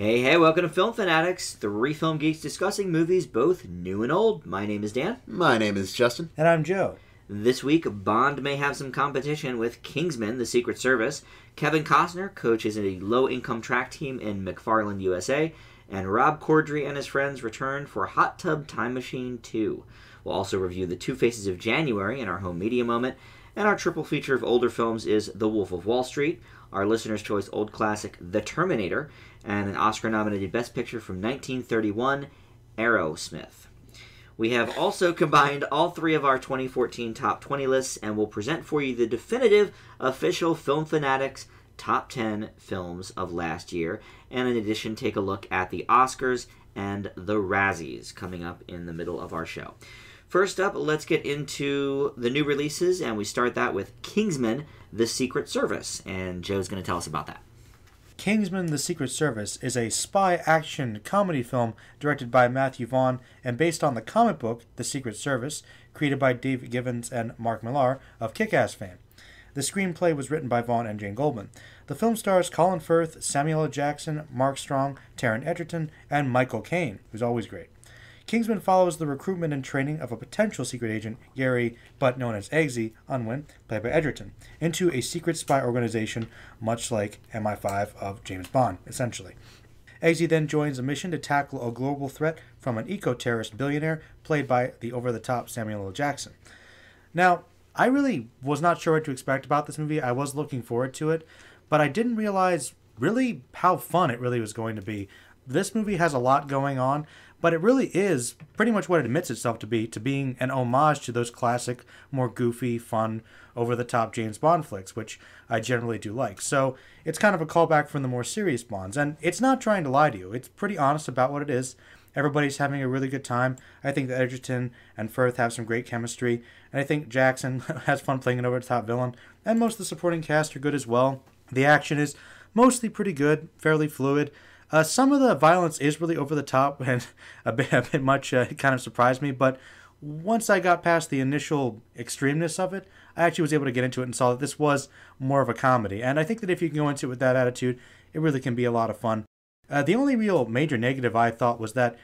Hey, hey, welcome to Film Fanatics, three film geeks discussing movies both new and old. My name is Dan. My name is Justin. And I'm Joe. This week, Bond may have some competition with Kingsman, the Secret Service. Kevin Costner coaches a low income track team in McFarland, USA. And Rob Corddry and his friends return for Hot Tub Time Machine 2. We'll also review The Two Faces of January in our home media moment. And our triple feature of older films is The Wolf of Wall Street, our listener's choice old classic The Terminator, and an Oscar nominated Best Picture from 1931, Aerosmith. We have also combined all three of our 2014 top 20 lists and will present for you the definitive official Film Fanatics top 10 films of last year, and in addition, take a look at the Oscars and the Razzies coming up in the middle of our show. First up, let's get into the new releases, and we start that with Kingsman The Secret Service, and Joe's going to tell us about that. Kingsman The Secret Service is a spy action comedy film directed by Matthew Vaughn and based on the comic book The Secret Service, created by Dave Givens and Mark Millar of Kick Ass fame. The screenplay was written by Vaughn and Jane Goldman. The film stars Colin Firth, Samuel L. Jackson, Mark Strong, Taryn Edgerton, and Michael Caine, who's always great. Kingsman follows the recruitment and training of a potential secret agent, Gary, but known as Eggsy, Unwin, played by Edgerton, into a secret spy organization, much like MI5 of James Bond, essentially. Eggsy then joins a mission to tackle a global threat from an eco terrorist billionaire, played by the over the top Samuel L. Jackson. Now, I really was not sure what to expect about this movie. I was looking forward to it, but I didn't realize really how fun it really was going to be. This movie has a lot going on, but it really is pretty much what it admits itself to be, to being an homage to those classic, more goofy, fun, over the top James Bond flicks, which I generally do like. So it's kind of a callback from the more serious Bonds, and it's not trying to lie to you. It's pretty honest about what it is. Everybody's having a really good time. I think that Edgerton and Firth have some great chemistry, and I think Jackson has fun playing an over the top villain, and most of the supporting cast are good as well. The action is mostly pretty good, fairly fluid. Uh, some of the violence is really over the top and a bit, a bit much. Uh, kind of surprised me, but once I got past the initial extremeness of it, I actually was able to get into it and saw that this was more of a comedy. And I think that if you can go into it with that attitude, it really can be a lot of fun. Uh, the only real major negative I thought was that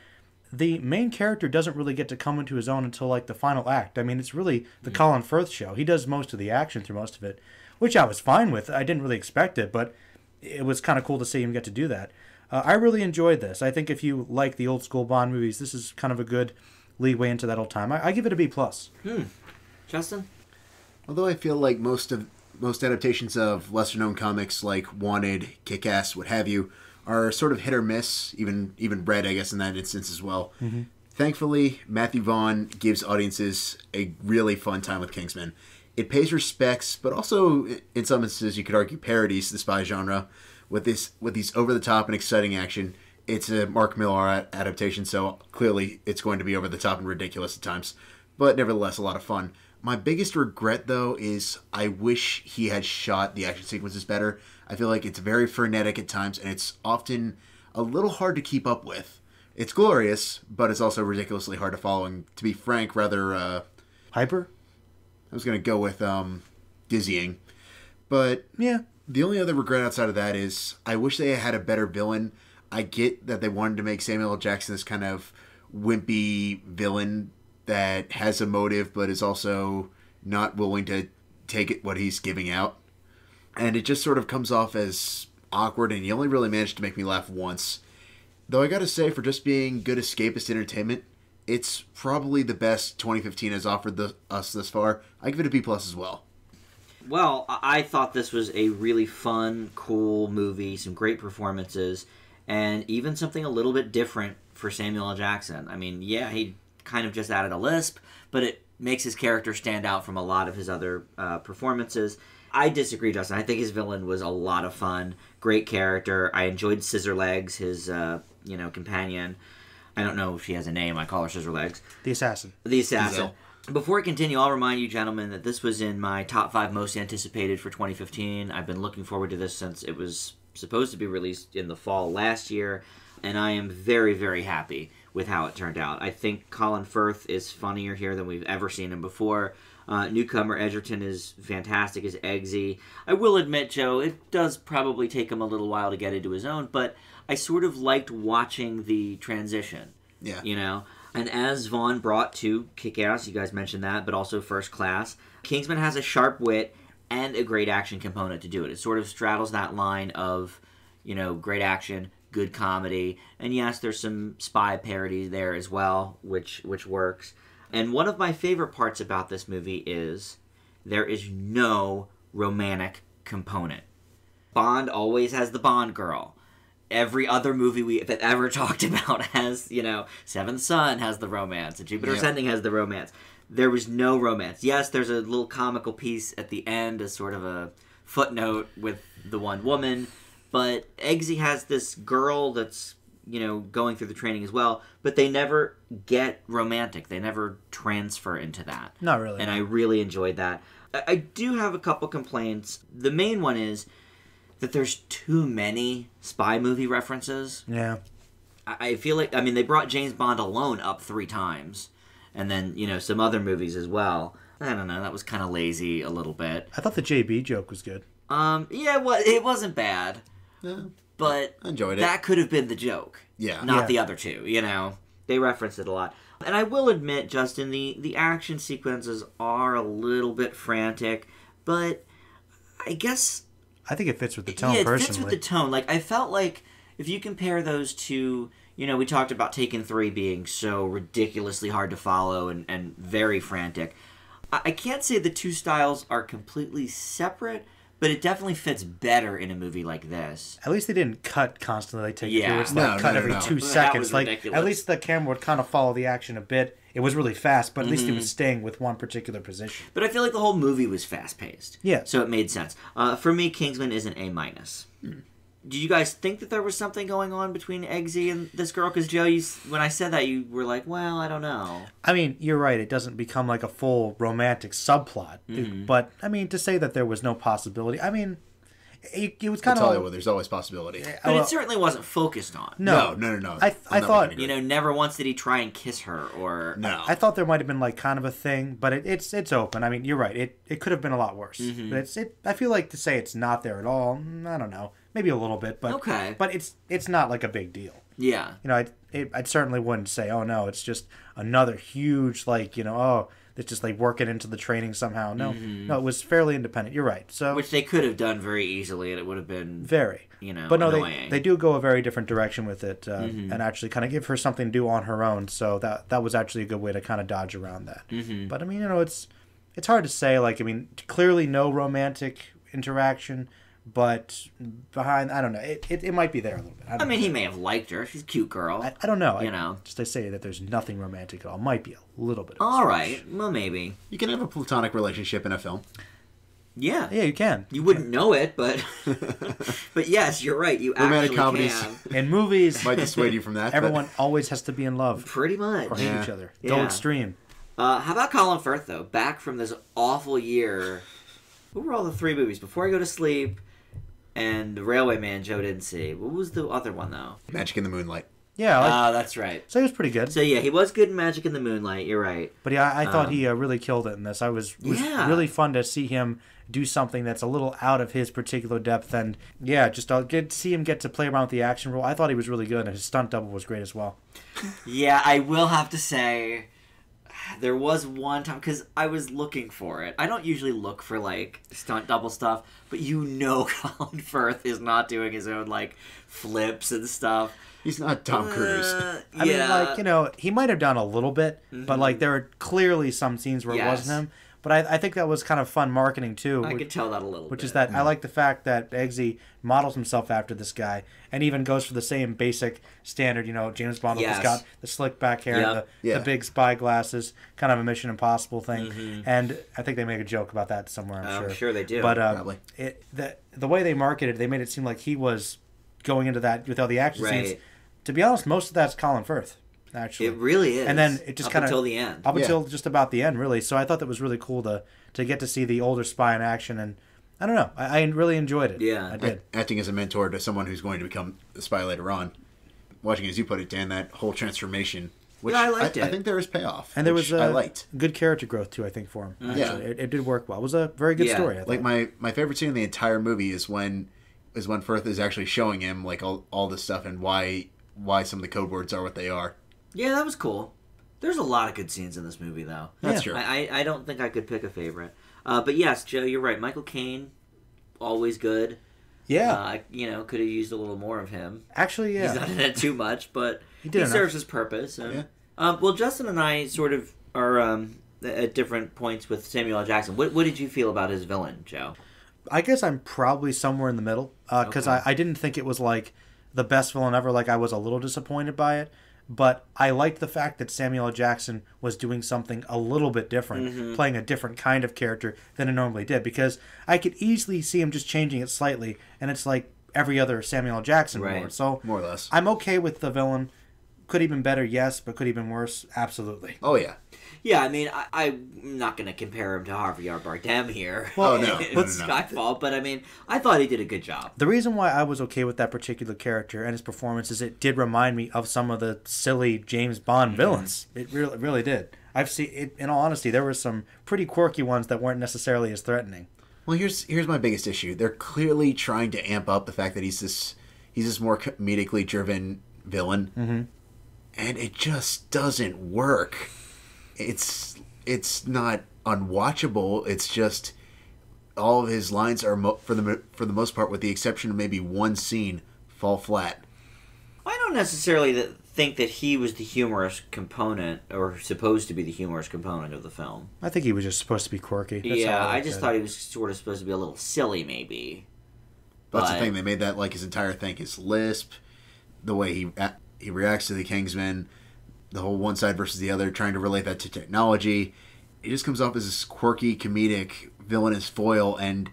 the main character doesn't really get to come into his own until like the final act. I mean, it's really the yeah. Hmm. Colin Firth show. He does most of the action through most of it, which I was fine with. I didn't really expect it, but it was kind of cool to see him get to do that. Uh, I really enjoyed this. I think if you like the old school Bond movies, this is kind of a good leeway into that old time. I, I give it a B plus. Hmm. Justin, although I feel like most of most adaptations of lesser known comics like Wanted, Kick Ass, what have you, are sort of hit or miss. Even even Red, I guess, in that instance as well. Mm-hmm. Thankfully, Matthew Vaughn gives audiences a really fun time with Kingsman. It pays respects, but also, in some instances, you could argue parodies the spy genre, with this with these over the top and exciting action. It's a Mark Millar adaptation, so clearly it's going to be over the top and ridiculous at times, but nevertheless a lot of fun. My biggest regret though is I wish he had shot the action sequences better. I feel like it's very frenetic at times and it's often a little hard to keep up with. It's glorious, but it's also ridiculously hard to follow and to be frank, rather uh hyper. I was going to go with um dizzying. But yeah, the only other regret outside of that is I wish they had a better villain. I get that they wanted to make Samuel L. Jackson this kind of wimpy villain that has a motive but is also not willing to take it what he's giving out. And it just sort of comes off as awkward and he only really managed to make me laugh once. Though I gotta say, for just being good escapist entertainment, it's probably the best 2015 has offered the, us this far. I give it a B plus as well. Well, I thought this was a really fun, cool movie, some great performances, and even something a little bit different for Samuel L. Jackson. I mean, yeah, he kind of just added a lisp, but it makes his character stand out from a lot of his other uh, performances. I disagree, Justin. I think his villain was a lot of fun. Great character. I enjoyed Scissorlegs, his uh, you know companion. I don't know if she has a name. I call her Scissorlegs. The assassin. The assassin. Before I continue, I'll remind you, gentlemen, that this was in my top five most anticipated for 2015. I've been looking forward to this since it was supposed to be released in the fall last year, and I am very, very happy with how it turned out. I think Colin Firth is funnier here than we've ever seen him before. Uh, newcomer Edgerton is fantastic as Eggsy. I will admit, Joe, it does probably take him a little while to get into his own, but I sort of liked watching the transition. Yeah. You know, and as Vaughn brought to Kick Ass, you guys mentioned that, but also First Class, Kingsman has a sharp wit and a great action component to do it. It sort of straddles that line of, you know, great action, good comedy, and yes, there's some spy parody there as well, which which works. And one of my favorite parts about this movie is there is no romantic component. Bond always has the Bond girl every other movie we have ever talked about has you know Seventh Son has the romance, and Jupiter Ascending has the romance. There was no romance. Yes, there's a little comical piece at the end as sort of a footnote with the one woman, but Eggsy has this girl that's you know going through the training as well, but they never get romantic. They never transfer into that. Not really. And I really enjoyed that. I do have a couple complaints. The main one is that there's too many spy movie references. Yeah. I, feel like I mean they brought James Bond alone up three times, and then you know some other movies as well. I don't know. That was kind of lazy a little bit. I thought the JB joke was good. Um. Yeah. Well, it wasn't bad. Yeah. But I enjoyed it. That could have been the joke. Yeah. Not yeah. the other two. You know, they referenced it a lot. And I will admit, Justin, the the action sequences are a little bit frantic, but I guess I think it fits with the tone. Yeah, it personally. fits with the tone. Like I felt like if you compare those two, you know, we talked about Taken Three being so ridiculously hard to follow and and very frantic. I, I can't say the two styles are completely separate. But it definitely fits better in a movie like this. At least they didn't cut constantly like Taken yeah. Three. It's no, like no, cut no, every two seconds. Like ridiculous. at least the camera would kind of follow the action a bit, it was really fast, but at least it was mm-hmm. staying with one particular position. But I feel like the whole movie was fast paced. Yeah. So it made sense. Uh, for me, Kingsman is an A minus. Hmm. Do you guys think that there was something going on between Eggsy and this girl? Because Joe, you, when I said that, you were like, "Well, I don't know." I mean, you're right. It doesn't become like a full romantic subplot, mm-hmm. but I mean to say that there was no possibility. I mean, it, was kind of. Hollywood. There's always possibility. but well, it certainly wasn't focused on. No, no, no, no. no. I, I thought you know never once did he try and kiss her or no. I, I thought there might have been like kind of a thing, but it, it's it's open. I mean, you're right. It it could have been a lot worse. Mm-hmm. But it's it. I feel like to say it's not there at all. Mm, I don't know. Maybe a little bit, but okay. But it's it's not like a big deal. Yeah. You know, I I certainly wouldn't say, oh no, it's just another huge like you know oh it's just like work it into the training somehow. No, mm-hmm. no, it was fairly independent. You're right. So which they could have done very easily, and it would have been very you know. But no, annoying. they they do go a very different direction with it, uh, mm-hmm. and actually kind of give her something to do on her own. So that that was actually a good way to kind of dodge around that. Mm-hmm. But I mean, you know, it's it's hard to say. Like I mean, clearly no romantic interaction but behind I don't know it, it, it, might be there a little bit. I, I mean, know. he may have liked her. She's a cute girl. I, I don't know. You I, know, just to say that there's nothing romantic at all. Might be a little bit. all right, well maybe you can have a platonic relationship in a film. Yeah, yeah, you can. You wouldn't know it, but but yes, you're right. You romantic actually comedies can. and movies might dissuade you from that. Everyone but... always has to be in love, pretty much, or hate yeah. each other. Yeah. Go extreme. Uh, how about Colin Firth though? Back from this awful year. What were all the three movies? Before I Go to Sleep, and the Railway Man Joe didn't see. What was the other one though? Magic in the Moonlight. Yeah, like, uh, that's right. So he was pretty good. So yeah, he was good in Magic in the Moonlight. You're right. But yeah, I, I thought um, he uh, really killed it in this. I was, was yeah. really fun to see him do something that's a little out of his particular depth, and yeah, just I'll uh, get see him get to play around with the action role. I thought he was really good, and his stunt double was great as well. yeah, I will have to say there was one time because I was looking for it. I don't usually look for like stunt double stuff, but you know, Colin Firth is not doing his own like flips and stuff. He's not Tom uh, Cruise. Uh, I yeah. mean, like you know, he might have done a little bit, mm-hmm. but like there are clearly some scenes where yes. it wasn't him. But I, I, think that was kind of fun marketing too. I which, could tell that a little. Which bit. is that yeah. I mm. like the fact that Eggsy models himself after this guy, and even goes for the same basic standard. You know, James Bond yes. has got the slick back hair, yep. the, yeah. the, big spy glasses, kind of a Mission Impossible thing. Mm-hmm. And I think they make a joke about that somewhere. I'm, I'm sure. sure. they do. But um, it, the the way they marketed, they made it seem like he was going into that with all the action right. scenes to be honest, most of that's Colin Firth. Actually, it really is. And then it just kind of until the end, up yeah. until just about the end, really. So I thought that was really cool to to get to see the older spy in action, and I don't know, I, I really enjoyed it. Yeah, I did. acting as a mentor to someone who's going to become a spy later on, watching as you put it, Dan, that whole transformation. Which yeah, I liked I, it. I think there is payoff, and there was a I liked good character growth too. I think for him, mm-hmm. yeah, it, it, did work well. It was a very good yeah. story. like my my favorite scene in the entire movie is when is when Firth is actually showing him like all, all this stuff and why why some of the code words are what they are. Yeah, that was cool. There's a lot of good scenes in this movie, though. That's yeah. true. I, I don't think I could pick a favorite. Uh, but yes, Joe, you're right. Michael Caine, always good. Yeah, uh, you know, could have used a little more of him. Actually, yeah, he's not in it too much, but he, he serves his purpose. And, yeah. um, well, Justin and I sort of are um, at different points with Samuel L. Jackson. What, what did you feel about his villain, Joe? I guess I'm probably somewhere in the middle because uh, okay. I, I didn't think it was like the best villain ever. Like I was a little disappointed by it, but I liked the fact that Samuel Jackson was doing something a little bit different, mm-hmm. playing a different kind of character than he normally did. Because I could easily see him just changing it slightly, and it's like every other Samuel Jackson right. More. So more or less, I'm okay with the villain. Could have been better? Yes, but could have been worse? Absolutely. Oh yeah. Yeah, I mean, I, am not going to compare him to Harvey Bardem here. Well, oh, no. it's no, no, Skyfall, but I mean, I thought he did a good job. The reason why I was okay with that particular character and his performance is it did remind me of some of the silly James Bond mm-hmm. villains. It really, really did. I've seen, it, in all honesty, there were some pretty quirky ones that weren't necessarily as threatening. Well, here's here's my biggest issue. They're clearly trying to amp up the fact that he's this he's this more comedically driven villain, mm-hmm. and it just doesn't work it's it's not unwatchable. It's just all of his lines are mo- for the for the most part, with the exception of maybe one scene, fall flat. I don't necessarily think that he was the humorous component or supposed to be the humorous component of the film. I think he was just supposed to be quirky. That's yeah, I, I just thought he was sort of supposed to be a little silly, maybe. But... That's the thing. They made that like his entire thing. His lisp, the way he he reacts to the Kingsmen the whole one side versus the other, trying to relate that to technology. It just comes off as this quirky, comedic, villainous foil, and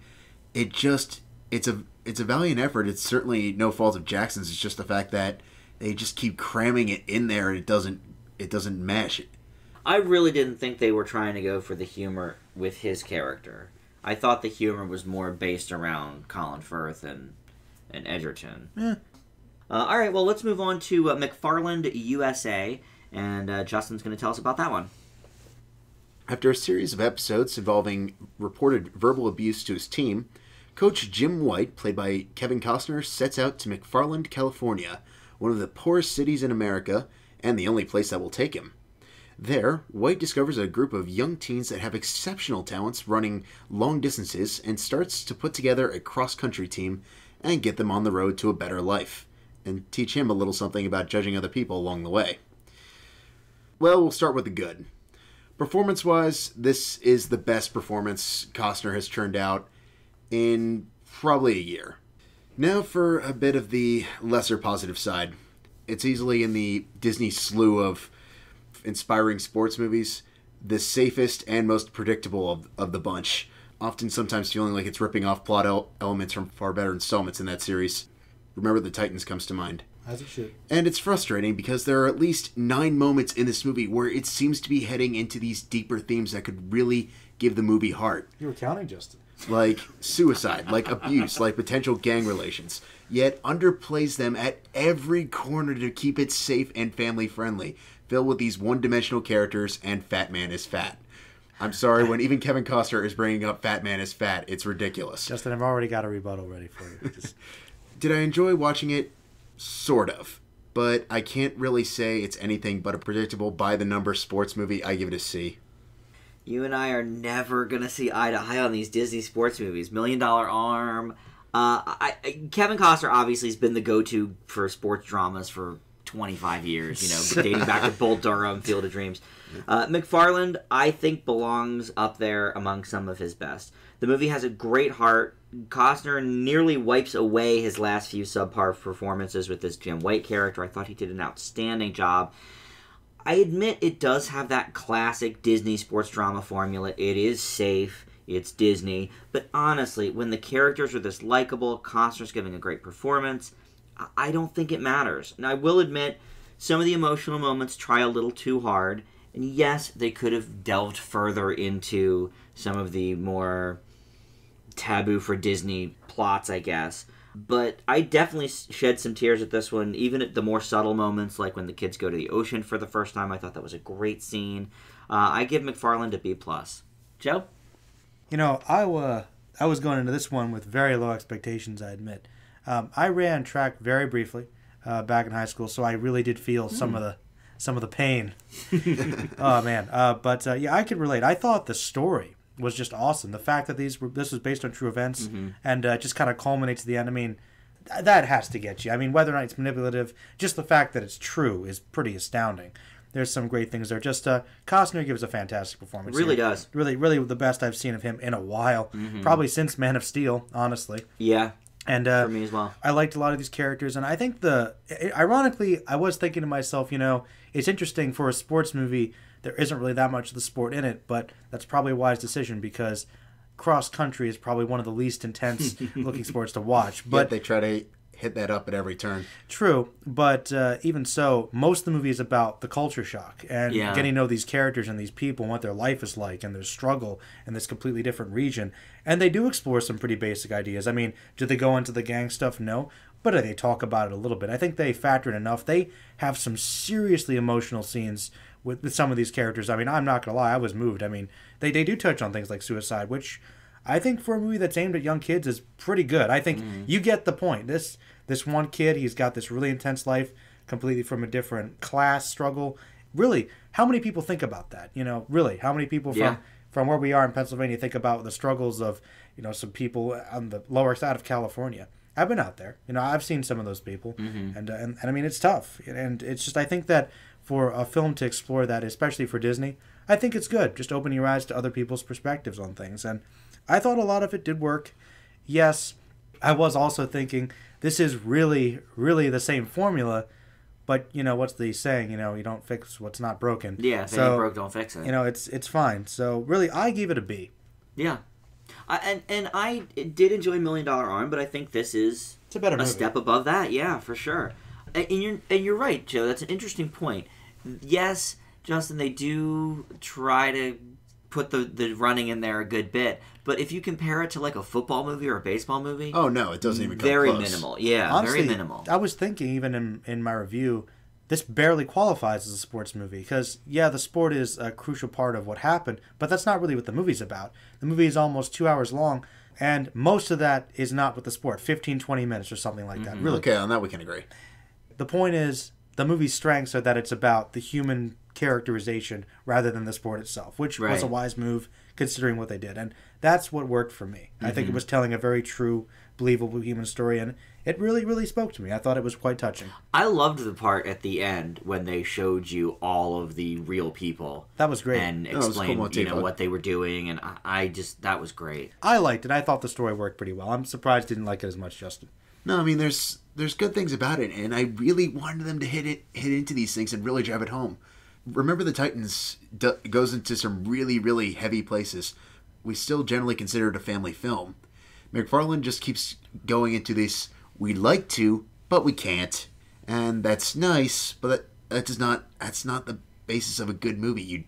it just it's a it's a valiant effort. It's certainly no fault of Jackson's. It's just the fact that they just keep cramming it in there, and it doesn't it doesn't mesh. I really didn't think they were trying to go for the humor with his character. I thought the humor was more based around Colin Firth and and Edgerton. Yeah. Uh, all right, well, let's move on to uh, McFarland USA and uh, Justin's going to tell us about that one. After a series of episodes involving reported verbal abuse to his team, Coach Jim White, played by Kevin Costner, sets out to McFarland, California, one of the poorest cities in America and the only place that will take him. There, White discovers a group of young teens that have exceptional talents running long distances and starts to put together a cross country team and get them on the road to a better life, and teach him a little something about judging other people along the way. Well, we'll start with the good. Performance wise, this is the best performance Costner has churned out in probably a year. Now for a bit of the lesser positive side. It's easily in the Disney slew of inspiring sports movies, the safest and most predictable of, of the bunch, often sometimes feeling like it's ripping off plot el- elements from far better installments in that series. Remember the Titans comes to mind. As it should. And it's frustrating because there are at least nine moments in this movie where it seems to be heading into these deeper themes that could really give the movie heart. You were counting, Justin. Like suicide, like abuse, like potential gang relations. Yet underplays them at every corner to keep it safe and family friendly, filled with these one dimensional characters and Fat Man is Fat. I'm sorry, when even Kevin Costner is bringing up Fat Man is Fat, it's ridiculous. Justin, I've already got a rebuttal ready for you. Just... Did I enjoy watching it? sort of. But I can't really say it's anything but a predictable by the number sports movie. I give it a C. You and I are never gonna see eye to eye on these Disney sports movies. Million Dollar Arm. Uh, I, I, Kevin Costner obviously has been the go-to for sports dramas for 25 years, you know, dating back to Bull Durham, Field of Dreams. Uh, McFarland, I think, belongs up there among some of his best. The movie has a great heart. Costner nearly wipes away his last few subpar performances with this Jim White character. I thought he did an outstanding job. I admit it does have that classic Disney sports drama formula. It is safe, it's Disney, but honestly, when the characters are this likable, Costner's giving a great performance, I don't think it matters. And I will admit, some of the emotional moments try a little too hard, and yes, they could have delved further into some of the more taboo for Disney plots, I guess. But I definitely shed some tears at this one, even at the more subtle moments, like when the kids go to the ocean for the first time. I thought that was a great scene. Uh, I give McFarland a B plus. Joe, you know I was I was going into this one with very low expectations. I admit, um, I ran track very briefly uh, back in high school, so I really did feel mm. some hmm. of the some of the pain. oh man, uh, but uh, yeah, I could relate. I thought the story was just awesome. The fact that these were, this was based on true events mm-hmm. and uh, just kind of culminates the end. I mean, th- that has to get you. I mean, whether or not it's manipulative, just the fact that it's true is pretty astounding. There's some great things there. Just uh, Costner gives a fantastic performance. Really here. does. Really, really the best I've seen of him in a while. Mm-hmm. Probably since Man of Steel, honestly. Yeah. And uh, for me as well. I liked a lot of these characters, and I think the ironically, I was thinking to myself, you know, it's interesting for a sports movie there isn't really that much of the sport in it, but that's probably a wise decision because cross country is probably one of the least intense looking sports to watch. But they try to hit that up at every turn. True, but uh, even so, most of the movie is about the culture shock and yeah. getting to know these characters and these people and what their life is like and their struggle in this completely different region. And they do explore some pretty basic ideas. I mean, do they go into the gang stuff? No, but they talk about it a little bit. I think they factor in enough. They have some seriously emotional scenes with, with some of these characters. I mean, I'm not gonna lie, I was moved. I mean, they they do touch on things like suicide, which I think for a movie that's aimed at young kids is pretty good. I think mm. you get the point. This this one kid, he's got this really intense life, completely from a different class struggle. Really, how many people think about that? You know, really, how many people yeah. from from where we are in Pennsylvania think about the struggles of you know some people on the lower side of California? I've been out there. You know, I've seen some of those people, mm-hmm. and, uh, and and I mean, it's tough. And it's just I think that for a film to explore that, especially for Disney, I think it's good. Just opening your eyes to other people's perspectives on things, and I thought a lot of it did work. Yes, I was also thinking this is really, really the same formula. But you know what's the saying? You know you don't fix what's not broken. Yeah, if so, it ain't broke, don't fix it. You know it's it's fine. So really, I gave it a B. Yeah, I, and and I did enjoy Million Dollar Arm, but I think this is it's a better a movie. step above that. Yeah, for sure. And you're and you're right, Joe. That's an interesting point. Yes, Justin, they do try to put the the running in there a good bit, but if you compare it to like a football movie or a baseball movie, oh no, it doesn't even come very close. minimal. Yeah, Honestly, very minimal. I was thinking even in in my review this barely qualifies as a sports movie because yeah the sport is a crucial part of what happened but that's not really what the movie's about the movie is almost two hours long and most of that is not with the sport 15 20 minutes or something like that mm-hmm. really okay on that we can agree the point is the movie's strengths are that it's about the human characterization rather than the sport itself which right. was a wise move considering what they did and that's what worked for me mm-hmm. i think it mm-hmm. was telling a very true believable human story and it really, really spoke to me. I thought it was quite touching. I loved the part at the end when they showed you all of the real people. That was great. And explained, cool you know, what they were doing. And I, I just, that was great. I liked it. I thought the story worked pretty well. I'm surprised didn't like it as much, Justin. No, I mean, there's there's good things about it, and I really wanted them to hit it hit into these things and really drive it home. Remember, the Titans goes into some really really heavy places. We still generally consider it a family film. McFarlane just keeps going into these We'd like to, but we can't. And that's nice, but that, that does not that's not the basis of a good movie. You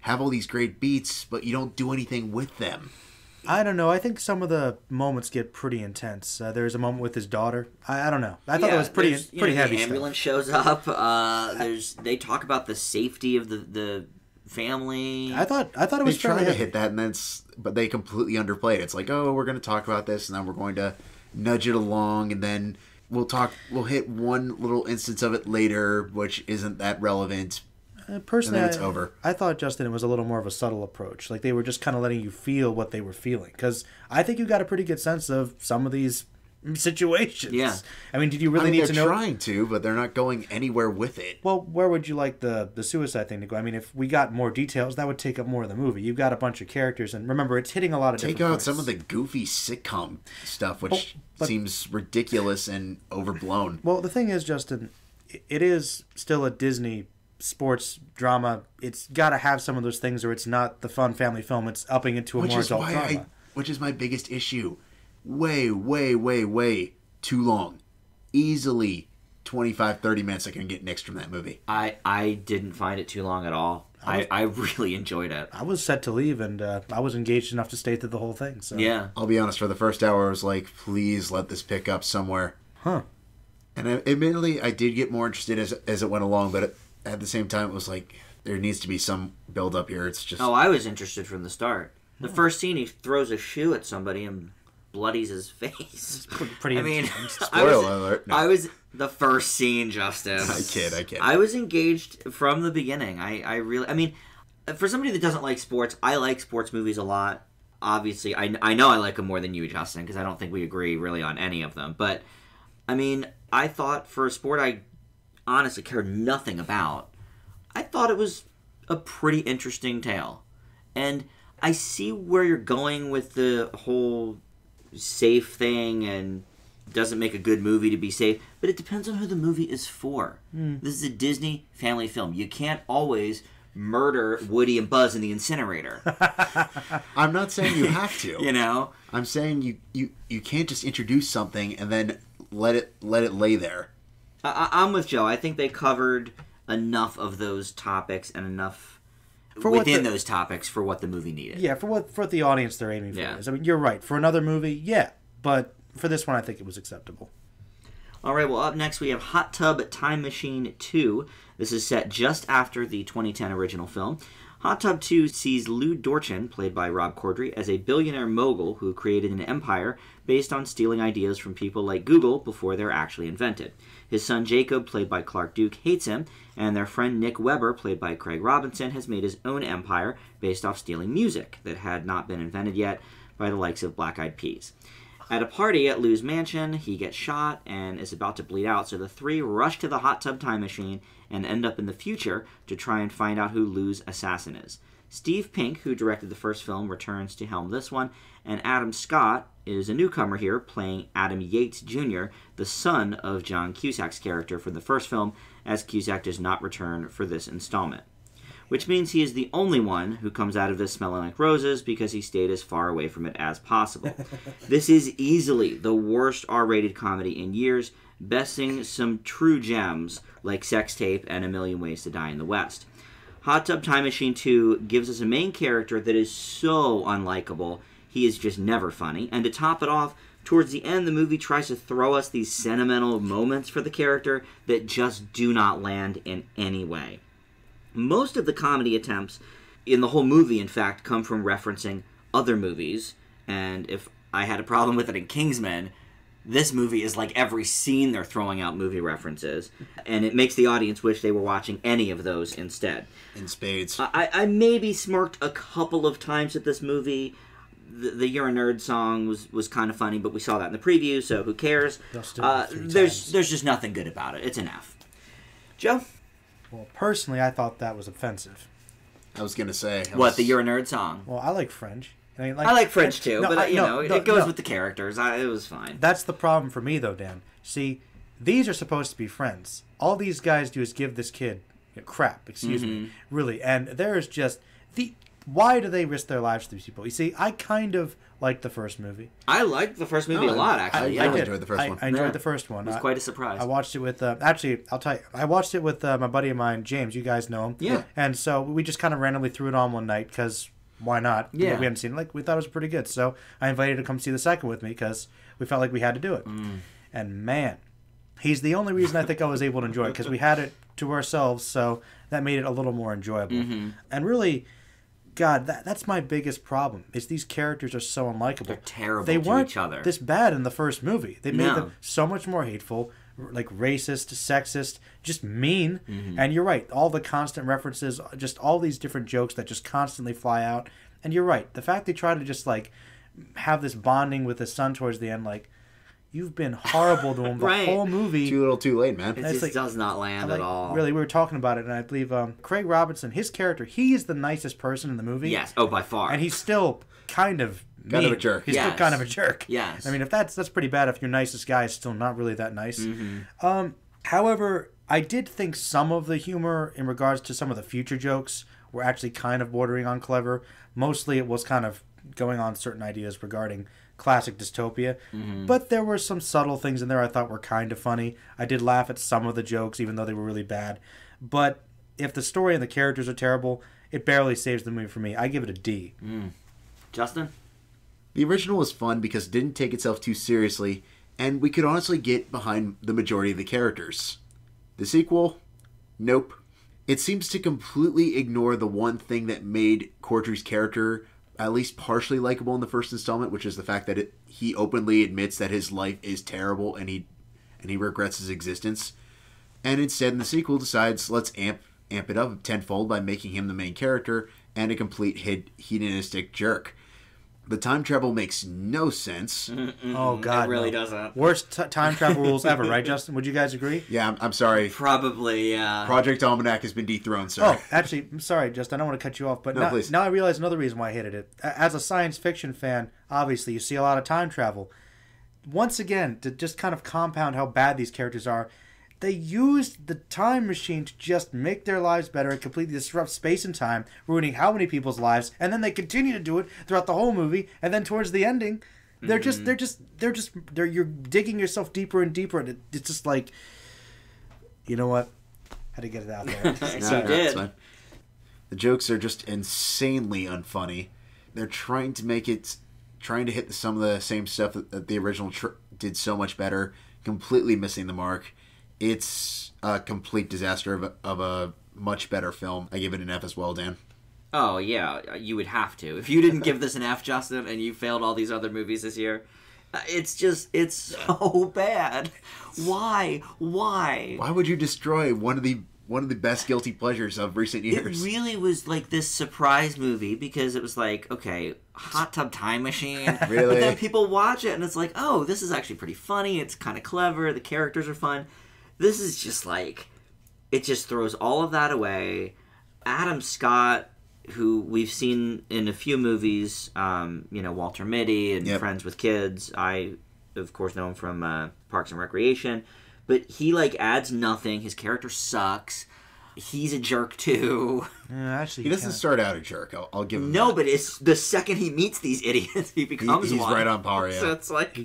have all these great beats, but you don't do anything with them. I don't know. I think some of the moments get pretty intense. Uh, there's a moment with his daughter. I, I don't know. I yeah, thought that was pretty pretty know, heavy. The ambulance stuff. shows up. Uh, there's they talk about the safety of the, the family. I thought I thought it was they trying to hit that, and then but they completely underplayed it. It's like, oh, we're going to talk about this, and then we're going to nudge it along, and then we'll talk. We'll hit one little instance of it later, which isn't that relevant. Uh, personally, it's I, over. I thought Justin it was a little more of a subtle approach. Like they were just kind of letting you feel what they were feeling, because I think you got a pretty good sense of some of these situations. Yeah. I mean, did you really I mean, need to know? They're trying to, but they're not going anywhere with it. Well, where would you like the the suicide thing to go? I mean, if we got more details, that would take up more of the movie. You've got a bunch of characters, and remember, it's hitting a lot of. Take out points. some of the goofy sitcom stuff, which but... seems ridiculous and overblown. Well, the thing is, Justin, it is still a Disney sports drama. It's got to have some of those things, or it's not the fun family film. It's upping it to a which more adult drama. I, which is my biggest issue way, way, way, way too long. Easily 25, 30 minutes I can get next from that movie. I, I didn't find it too long at all. I, was, I, I, really enjoyed it. I was set to leave, and uh, I was engaged enough to stay through the whole thing. So yeah, I'll be honest. For the first hour, I was like, "Please let this pick up somewhere." Huh. And I, admittedly, I did get more interested as as it went along, but it, at the same time, it was like there needs to be some build up here. It's just oh, I was interested from the start. The first scene, he throws a shoe at somebody and bloodies his face. pretty I mean, spoiler I was, alert. No. I was the first scene, Justice. I kid, I kid. I was engaged from the beginning. I, I really, I mean, for somebody that doesn't like sports, I like sports movies a lot. Obviously, I, I know I like them more than you, Justin, because I don't think we agree really on any of them. But, I mean, I thought for a sport I honestly cared nothing about, I thought it was a pretty interesting tale. And I see where you're going with the whole safe thing and doesn't make a good movie to be safe, but it depends on who the movie is for. Mm. This is a Disney family film. You can't always murder Woody and Buzz in the incinerator. I'm not saying you have to. you know, I'm saying you you you can't just introduce something and then let it let it lay there. I, I'm with Joe. I think they covered enough of those topics and enough for within the, those topics for what the movie needed. Yeah, for what for what the audience they're aiming for yeah. is. I mean, you're right. For another movie, yeah, but for this one, I think it was acceptable. All right. Well, up next we have Hot Tub Time Machine Two. This is set just after the 2010 original film. Hot Tub 2 sees Lou Dorchin, played by Rob Corddry, as a billionaire mogul who created an empire based on stealing ideas from people like Google before they're actually invented. His son Jacob, played by Clark Duke, hates him, and their friend Nick Weber, played by Craig Robinson, has made his own empire based off stealing music that had not been invented yet by the likes of Black Eyed Peas. At a party at Lou's mansion, he gets shot and is about to bleed out, so the three rush to the hot tub time machine and end up in the future to try and find out who Lou's assassin is. Steve Pink, who directed the first film, returns to helm this one, and Adam Scott, is a newcomer here playing Adam Yates Jr., the son of John Cusack's character from the first film, as Cusack does not return for this installment. Which means he is the only one who comes out of this smelling like roses because he stayed as far away from it as possible. this is easily the worst R rated comedy in years, besting some true gems like Sex Tape and A Million Ways to Die in the West. Hot Tub Time Machine 2 gives us a main character that is so unlikable he is just never funny. And to top it off, towards the end, the movie tries to throw us these sentimental moments for the character that just do not land in any way. Most of the comedy attempts in the whole movie, in fact, come from referencing other movies. And if I had a problem with it in Kingsman, this movie is like every scene they're throwing out movie references, and it makes the audience wish they were watching any of those instead. In spades. I, I maybe smirked a couple of times at this movie the, the You're a Nerd song was, was kind of funny, but we saw that in the preview, so who cares? Uh, there's times. there's just nothing good about it. It's an F. Joe? Well, personally, I thought that was offensive. I was gonna say I what was... the You're a Nerd song. Well, I like French. I, mean, like, I like French too, no, but I, uh, you no, know no, it goes with the characters. I, it was fine. That's the problem for me though, Dan. See, these are supposed to be friends. All these guys do is give this kid crap. Excuse mm-hmm. me, really. And there is just the why do they risk their lives for these people? You see, I kind of liked the first movie. I liked the first movie no, a oh, lot. Actually, I, I, I enjoyed the first I, one. I enjoyed yeah. the first one. It was quite a surprise. I watched it with uh, actually, I'll tell you, I watched it with uh, my buddy of mine, James. You guys know him. Yeah. And so we just kind of randomly threw it on one night because why not? Yeah. We hadn't seen it. Like we thought it was pretty good, so I invited him to come see the second with me because we felt like we had to do it. Mm. And man, he's the only reason I think I was able to enjoy it because we had it to ourselves, so that made it a little more enjoyable. Mm-hmm. And really, God, that, that's my biggest problem. Is these characters are so unlikable. They're terrible they were other. This bad in the first movie. They made no. them so much more hateful, like racist, sexist, just mean. Mm -hmm. And you're right. All the constant references, uh, just all these different jokes that just constantly fly out. And you're right. The fact they try to just like have this bonding with his son towards the end, like you've been horrible to him the right. whole movie. Too little, too late, man. It just like, does not land like, at all. Really, we were talking about it, and I believe um, Craig Robinson, his character, he is the nicest person in the movie. Yes, oh, by far. And he's still kind of kind of a jerk. He's yes. still kind of a jerk. Yes. I mean, if that's that's pretty bad. If your nicest guy is still not really that nice. Mm-hmm. Um, however, I did think some of the humor in regards to some of the future jokes were actually kind of bordering on clever. Mostly, it was kind of going on certain ideas regarding classic dystopia. Mm-hmm. But there were some subtle things in there I thought were kind of funny. I did laugh at some of the jokes, even though they were really bad. But if the story and the characters are terrible, it barely saves the movie for me. I give it a D. Mm. Justin? The original was fun because it didn't take itself too seriously, and we could honestly get behind the majority of the characters. The sequel? Nope. It seems to completely ignore the one thing that made Cordry's character at least partially likable in the first installment, which is the fact that it, he openly admits that his life is terrible and he and he regrets his existence. And instead, in the sequel, decides let's amp amp it up tenfold by making him the main character and a complete hed- hedonistic jerk. The time travel makes no sense. mm mm oh God, it really no. doesn't. Worst t- time travel rules ever, right, Justin? Would you guys agree? Yeah, I'm, I'm, sorry. Probably, yeah. Project Almanac has been dethroned, sir. Oh, actually, I'm sorry, Justin. I don't want to cut you off, but no, now, now I realize another reason why I hated it. As a science fiction fan, obviously, you see a lot of time travel. Once again, to just kind of compound how bad these characters are, they used the time machine to just make their lives better and completely disrupt space and time, ruining how many people's lives, and then they continue to do it throughout the whole movie, and then towards the ending, they're mm-hmm. just they're just they're just they're you're digging yourself deeper and deeper, and it, it's just like, you know what? How to get it out there. so did. The jokes are just insanely unfunny. They're trying to make it, trying to hit some of the same stuff that, that the original tr- did so much better, completely missing the mark it's a complete disaster of a, of a much better film. I give it an F as well, Dan. Oh yeah, you would have to if you didn't give this an F, Justin, and you failed all these other movies this year. Uh, it's just it's so bad. Why? Why? Why would you destroy one of the one of the best guilty pleasures of recent years? It really was like this surprise movie because it was like okay, hot tub time machine. really? But then people watch it and it's like, oh, this is actually pretty funny. It's kind of clever. The characters are fun. This is just like it just throws all of that away. Adam Scott, who we've seen in a few movies, um, you know Walter Mitty and yep. Friends with Kids. I, of course, know him from uh, Parks and Recreation, but he like adds nothing. His character sucks. He's a jerk too. No, actually, he doesn't start out a jerk. I'll, I'll give him. No, that. but it's the second he meets these idiots, he becomes he, he's one. right on par. Yeah. So it's like,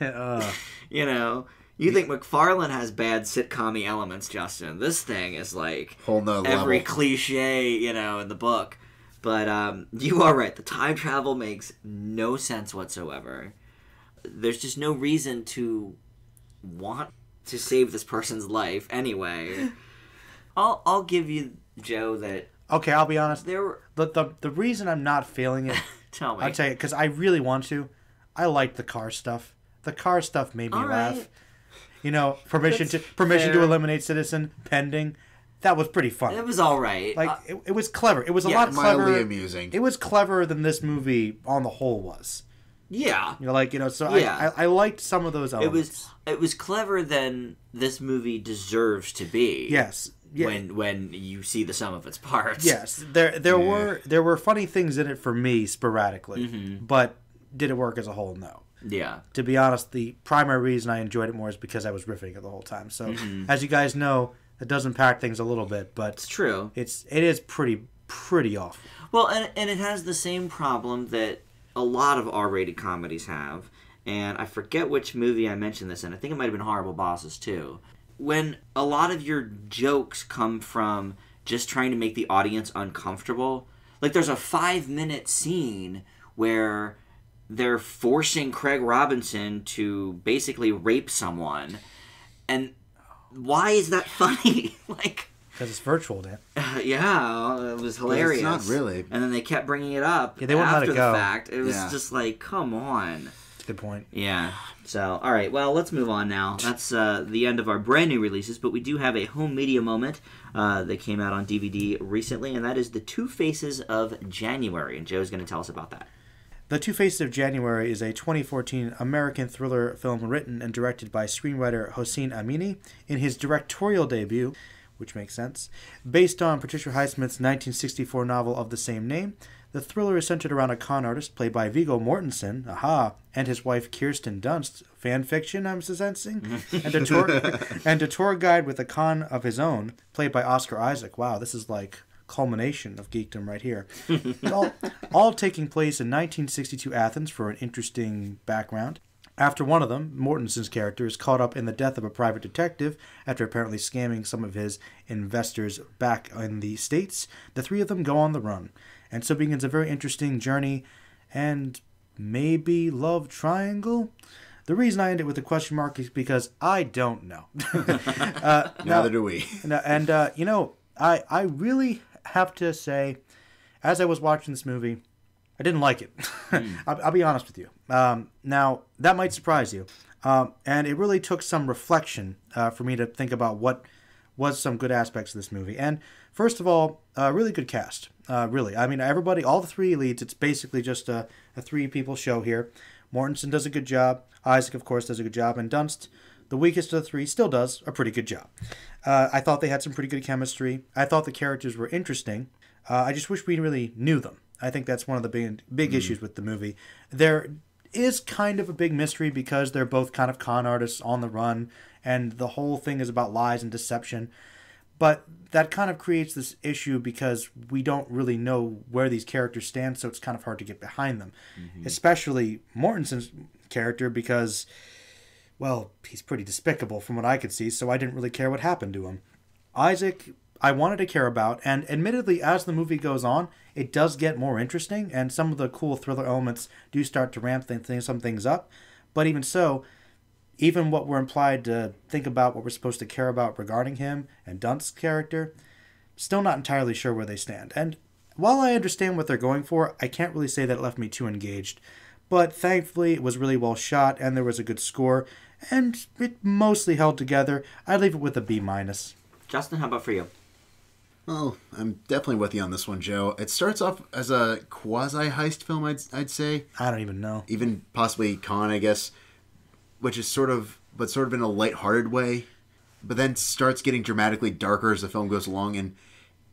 uh. you know you think McFarlane has bad sitcom elements, Justin? This thing is like whole nother every level. cliche, you know, in the book. But um, you are right. The time travel makes no sense whatsoever. There's just no reason to want to save this person's life anyway. I'll I'll give you Joe that. Okay, I'll be honest. There the the the reason I'm not feeling it. tell me. I'll tell you because I really want to. I like the car stuff. The car stuff made me All laugh. Right you know, permission That's to permission fair. to eliminate citizen pending. That was pretty fun. It was all right. Like uh, it, it, was clever. It was yeah, a lot Mildly amusing. It was cleverer than this movie on the whole was. Yeah. You know, like you know, so yeah. I, I, I liked some of those elements. It was it was cleverer than this movie deserves to be. Yes. Yeah. When when you see the sum of its parts. Yes. There there yeah. were there were funny things in it for me sporadically, mm-hmm. but did it work as a whole? No. Yeah. To be honest, the primary reason I enjoyed it more is because I was riffing it the whole time. So mm-hmm. as you guys know, it does impact things a little bit, but it's true. It's it is pretty pretty awful. Well, and and it has the same problem that a lot of R-rated comedies have. And I forget which movie I mentioned this in. I think it might have been Horrible Bosses too. When a lot of your jokes come from just trying to make the audience uncomfortable, like there's a five minute scene where they're forcing Craig Robinson to basically rape someone, and why is that funny? like because it's virtual, Dan. Uh, yeah, it was hilarious. it's not really. And then they kept bringing it up. Yeah, they wouldn't let it go. fact, it was yeah. just like, come on. Good point. Yeah. So, all right. Well, let's move on now. That's uh, the end of our brand new releases, but we do have a home media moment uh, that came out on DVD recently, and that is the Two Faces of January. And Joe's going to tell us about that. The Two Faces of January is a 2014 American thriller film written and directed by screenwriter Hossein Amini in his directorial debut, which makes sense. Based on Patricia Highsmith's 1964 novel of the same name, the thriller is centered around a con artist played by Vigo Mortensen, aha, and his wife Kirsten Dunst, fan fiction, I'm sensing, and a tour and a tour guide with a con of his own, played by Oscar Isaac. Wow, this is like culmination of geekdom right here. all, all taking place in 1962 Athens for an interesting background. After one of them, Mortensen's character is caught up in the death of a private detective after apparently scamming some of his investors back in the States. The three of them go on the run. And so begins a very interesting journey and maybe love triangle? The reason I end it with a question mark is because I don't know. uh, Neither now, do we. and, uh, you know, I, I really have to say, as I was watching this movie, I didn't like it. mm. I'll, I'll, be honest with you. Um, now, that might surprise you. Um, and it really took some reflection uh, for me to think about what was some good aspects of this movie. And first of all, uh, really good cast. Uh, really. I mean, everybody, all the three leads, it's basically just a, a three people show here. Mortensen does a good job. Isaac, of course, does a good job. And Dunst the weakest of the three still does a pretty good job. Uh, I thought they had some pretty good chemistry. I thought the characters were interesting. Uh, I just wish we really knew them. I think that's one of the big big mm. issues with the movie. There is kind of a big mystery because they're both kind of con artists on the run, and the whole thing is about lies and deception. But that kind of creates this issue because we don't really know where these characters stand, so it's kind of hard to get behind them, mm-hmm. especially Mortensen's character because well, he's pretty despicable from what I could see, so I didn't really care what happened to him. Isaac, I wanted to care about, and admittedly, as the movie goes on, it does get more interesting, and some of the cool thriller elements do start to ramp things, some things up. But even so, even what we're implied to think about, what we're supposed to care about regarding him and Dunt's character, still not entirely sure where they stand. And while I understand what they're going for, I can't really say that it left me too engaged. But thankfully, it was really well shot, and there was a good score and it mostly held together. I'd leave it with a B minus. Justin, how about for you? Well, I'm definitely with you on this one, Joe. It starts off as a quasi heist film, I'd, I'd say. I don't even know. Even possibly con, I guess, which is sort of, but sort of in a lighthearted way. But then starts getting dramatically darker as the film goes along, and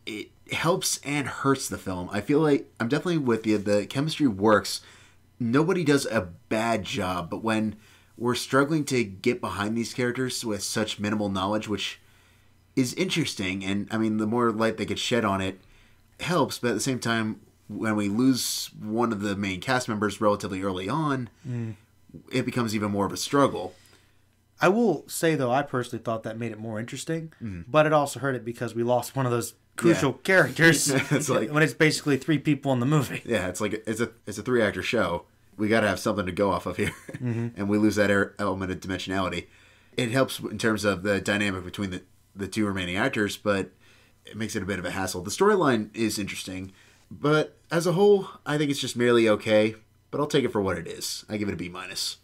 it helps and hurts the film. I feel like I'm definitely with you. The chemistry works. Nobody does a bad job, but when we're struggling to get behind these characters with such minimal knowledge, which is interesting. And I mean, the more light they get shed on it helps, but at the same time, when we lose one of the main cast members relatively early on, mm. it becomes even more of a struggle. I will say though, I personally thought that made it more interesting, mm. but it also hurt it because we lost one of those crucial yeah. characters. it's like when it's basically three people in the movie. Yeah, it's like it's a it's a three actor show we got to have something to go off of here, mm-hmm. and we lose that er, element of dimensionality. It helps in terms of the dynamic between the the two remaining actors, but it makes it a bit of a hassle. The storyline is interesting, but as a whole, I think it's just merely okay. But I'll take it for what it is. I give it a B minus.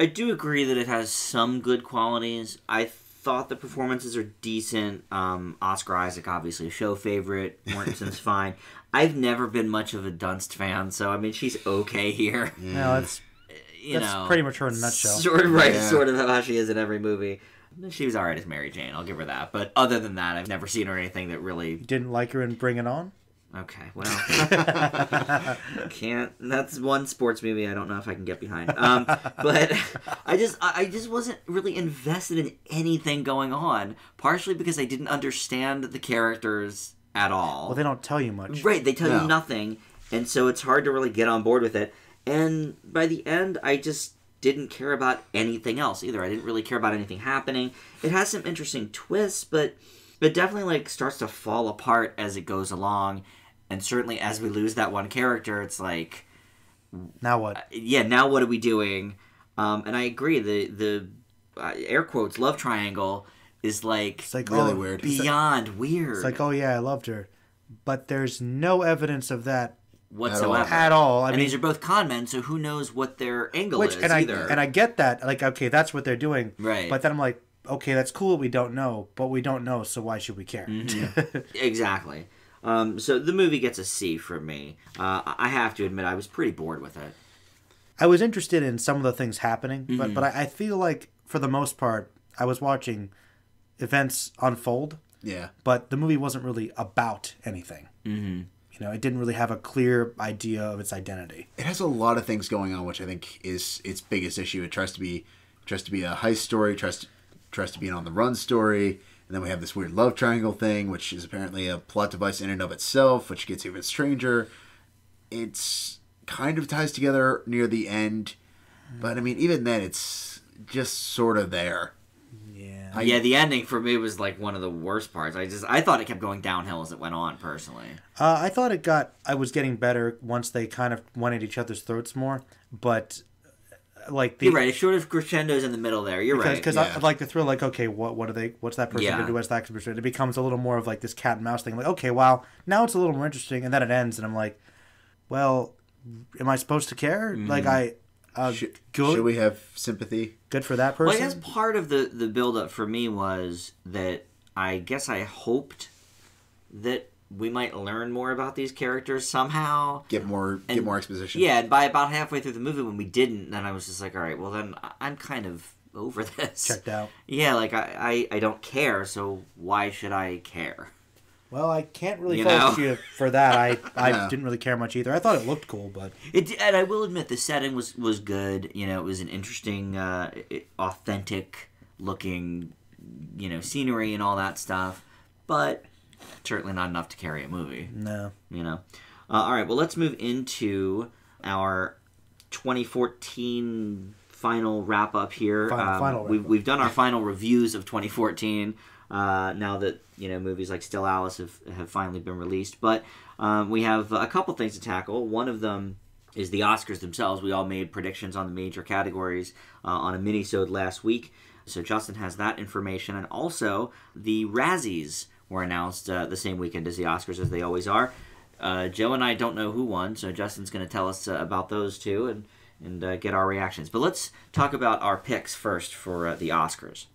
I do agree that it has some good qualities. I thought the performances are decent. Um, Oscar Isaac, obviously a show favorite. Mortensen's fine. I've never been much of a Dunst fan, so I mean she's okay here. No, it's mm. you that's know, pretty much her in a nutshell. Sort of, right, yeah. sort of how she is in every movie. She was all right as Mary Jane. I'll give her that. But other than that, I've never seen her anything that really didn't like her in Bring It On. Okay, well, can't. That's one sports movie I don't know if I can get behind. Um, but I just, I just wasn't really invested in anything going on. Partially because I didn't understand the characters at all. Well, they don't tell you much, right? They tell no. you nothing, and so it's hard to really get on board with it. And by the end, I just didn't care about anything else either. I didn't really care about anything happening. It has some interesting twists, but but definitely like starts to fall apart as it goes along and certainly, as we lose that one character, it's like, now what? Uh, yeah, now what are we doing? Um, and I agree. The the uh, air quotes love triangle is like, it's like really oh, weird, beyond it's like, weird. It's like, oh yeah, I loved her, but there's no evidence of that whatsoever at all. I and mean, these are both con men, so who knows what their angle which, is and either. I, and I get that, like, okay, that's what they're doing, right? But then I'm like, okay, that's cool. We don't know, but we don't know, so why should we care? Mm-hmm. exactly. Um, so the movie gets a C from me. Uh, I have to admit, I was pretty bored with it. I was interested in some of the things happening, mm-hmm. but but I, I feel like for the most part, I was watching events unfold. Yeah. But the movie wasn't really about anything. Mm-hmm. You know, it didn't really have a clear idea of its identity. It has a lot of things going on, which I think is its biggest issue. It tries to be tries to be a heist story, tries to, tries to be an on the run story. And then we have this weird love triangle thing, which is apparently a plot device in and of itself, which gets even stranger. It's kind of ties together near the end, but I mean, even then, it's just sort of there. Yeah. I, yeah, the ending for me was like one of the worst parts. I just I thought it kept going downhill as it went on. Personally, uh, I thought it got I was getting better once they kind of went at each other's throats more, but like the, you're right. It's sort of crescendos in the middle there. You're because, right. Because yeah. I, I like the thrill, like okay, what what are they? What's that person yeah. gonna do? What's that person? It becomes a little more of like this cat and mouse thing. Like okay, wow, now it's a little more interesting, and then it ends, and I'm like, well, am I supposed to care? Mm. Like I. Uh, should, should, we have sympathy? Good for that person. Well, I guess part of the the build up for me was that I guess I hoped that we might learn more about these characters somehow. Get more and, get more exposition. Yeah, and by about halfway through the movie when we didn't, then I was just like, all right, well then I'm kind of over this. Checked out. Yeah, like I, I, I don't care, so why should I care? Well, I can't really you fault you for that. I, I no. didn't really care much either. I thought it looked cool, but it and I will admit the setting was was good. You know, it was an interesting, uh, authentic looking, you know, scenery and all that stuff. But certainly not enough to carry a movie. No. You know? Uh, all right, well, let's move into our 2014 final wrap up here. Final, um, final we've, we've done our final reviews of 2014. Uh, now that you know movies like Still Alice have, have finally been released, but um, we have a couple things to tackle. One of them is the Oscars themselves. We all made predictions on the major categories uh, on a mini-sode last week. So Justin has that information, and also the Razzies were announced uh, the same weekend as the Oscars, as they always are. Uh, Joe and I don't know who won, so Justin's going to tell us uh, about those two and and uh, get our reactions. But let's talk about our picks first for uh, the Oscars.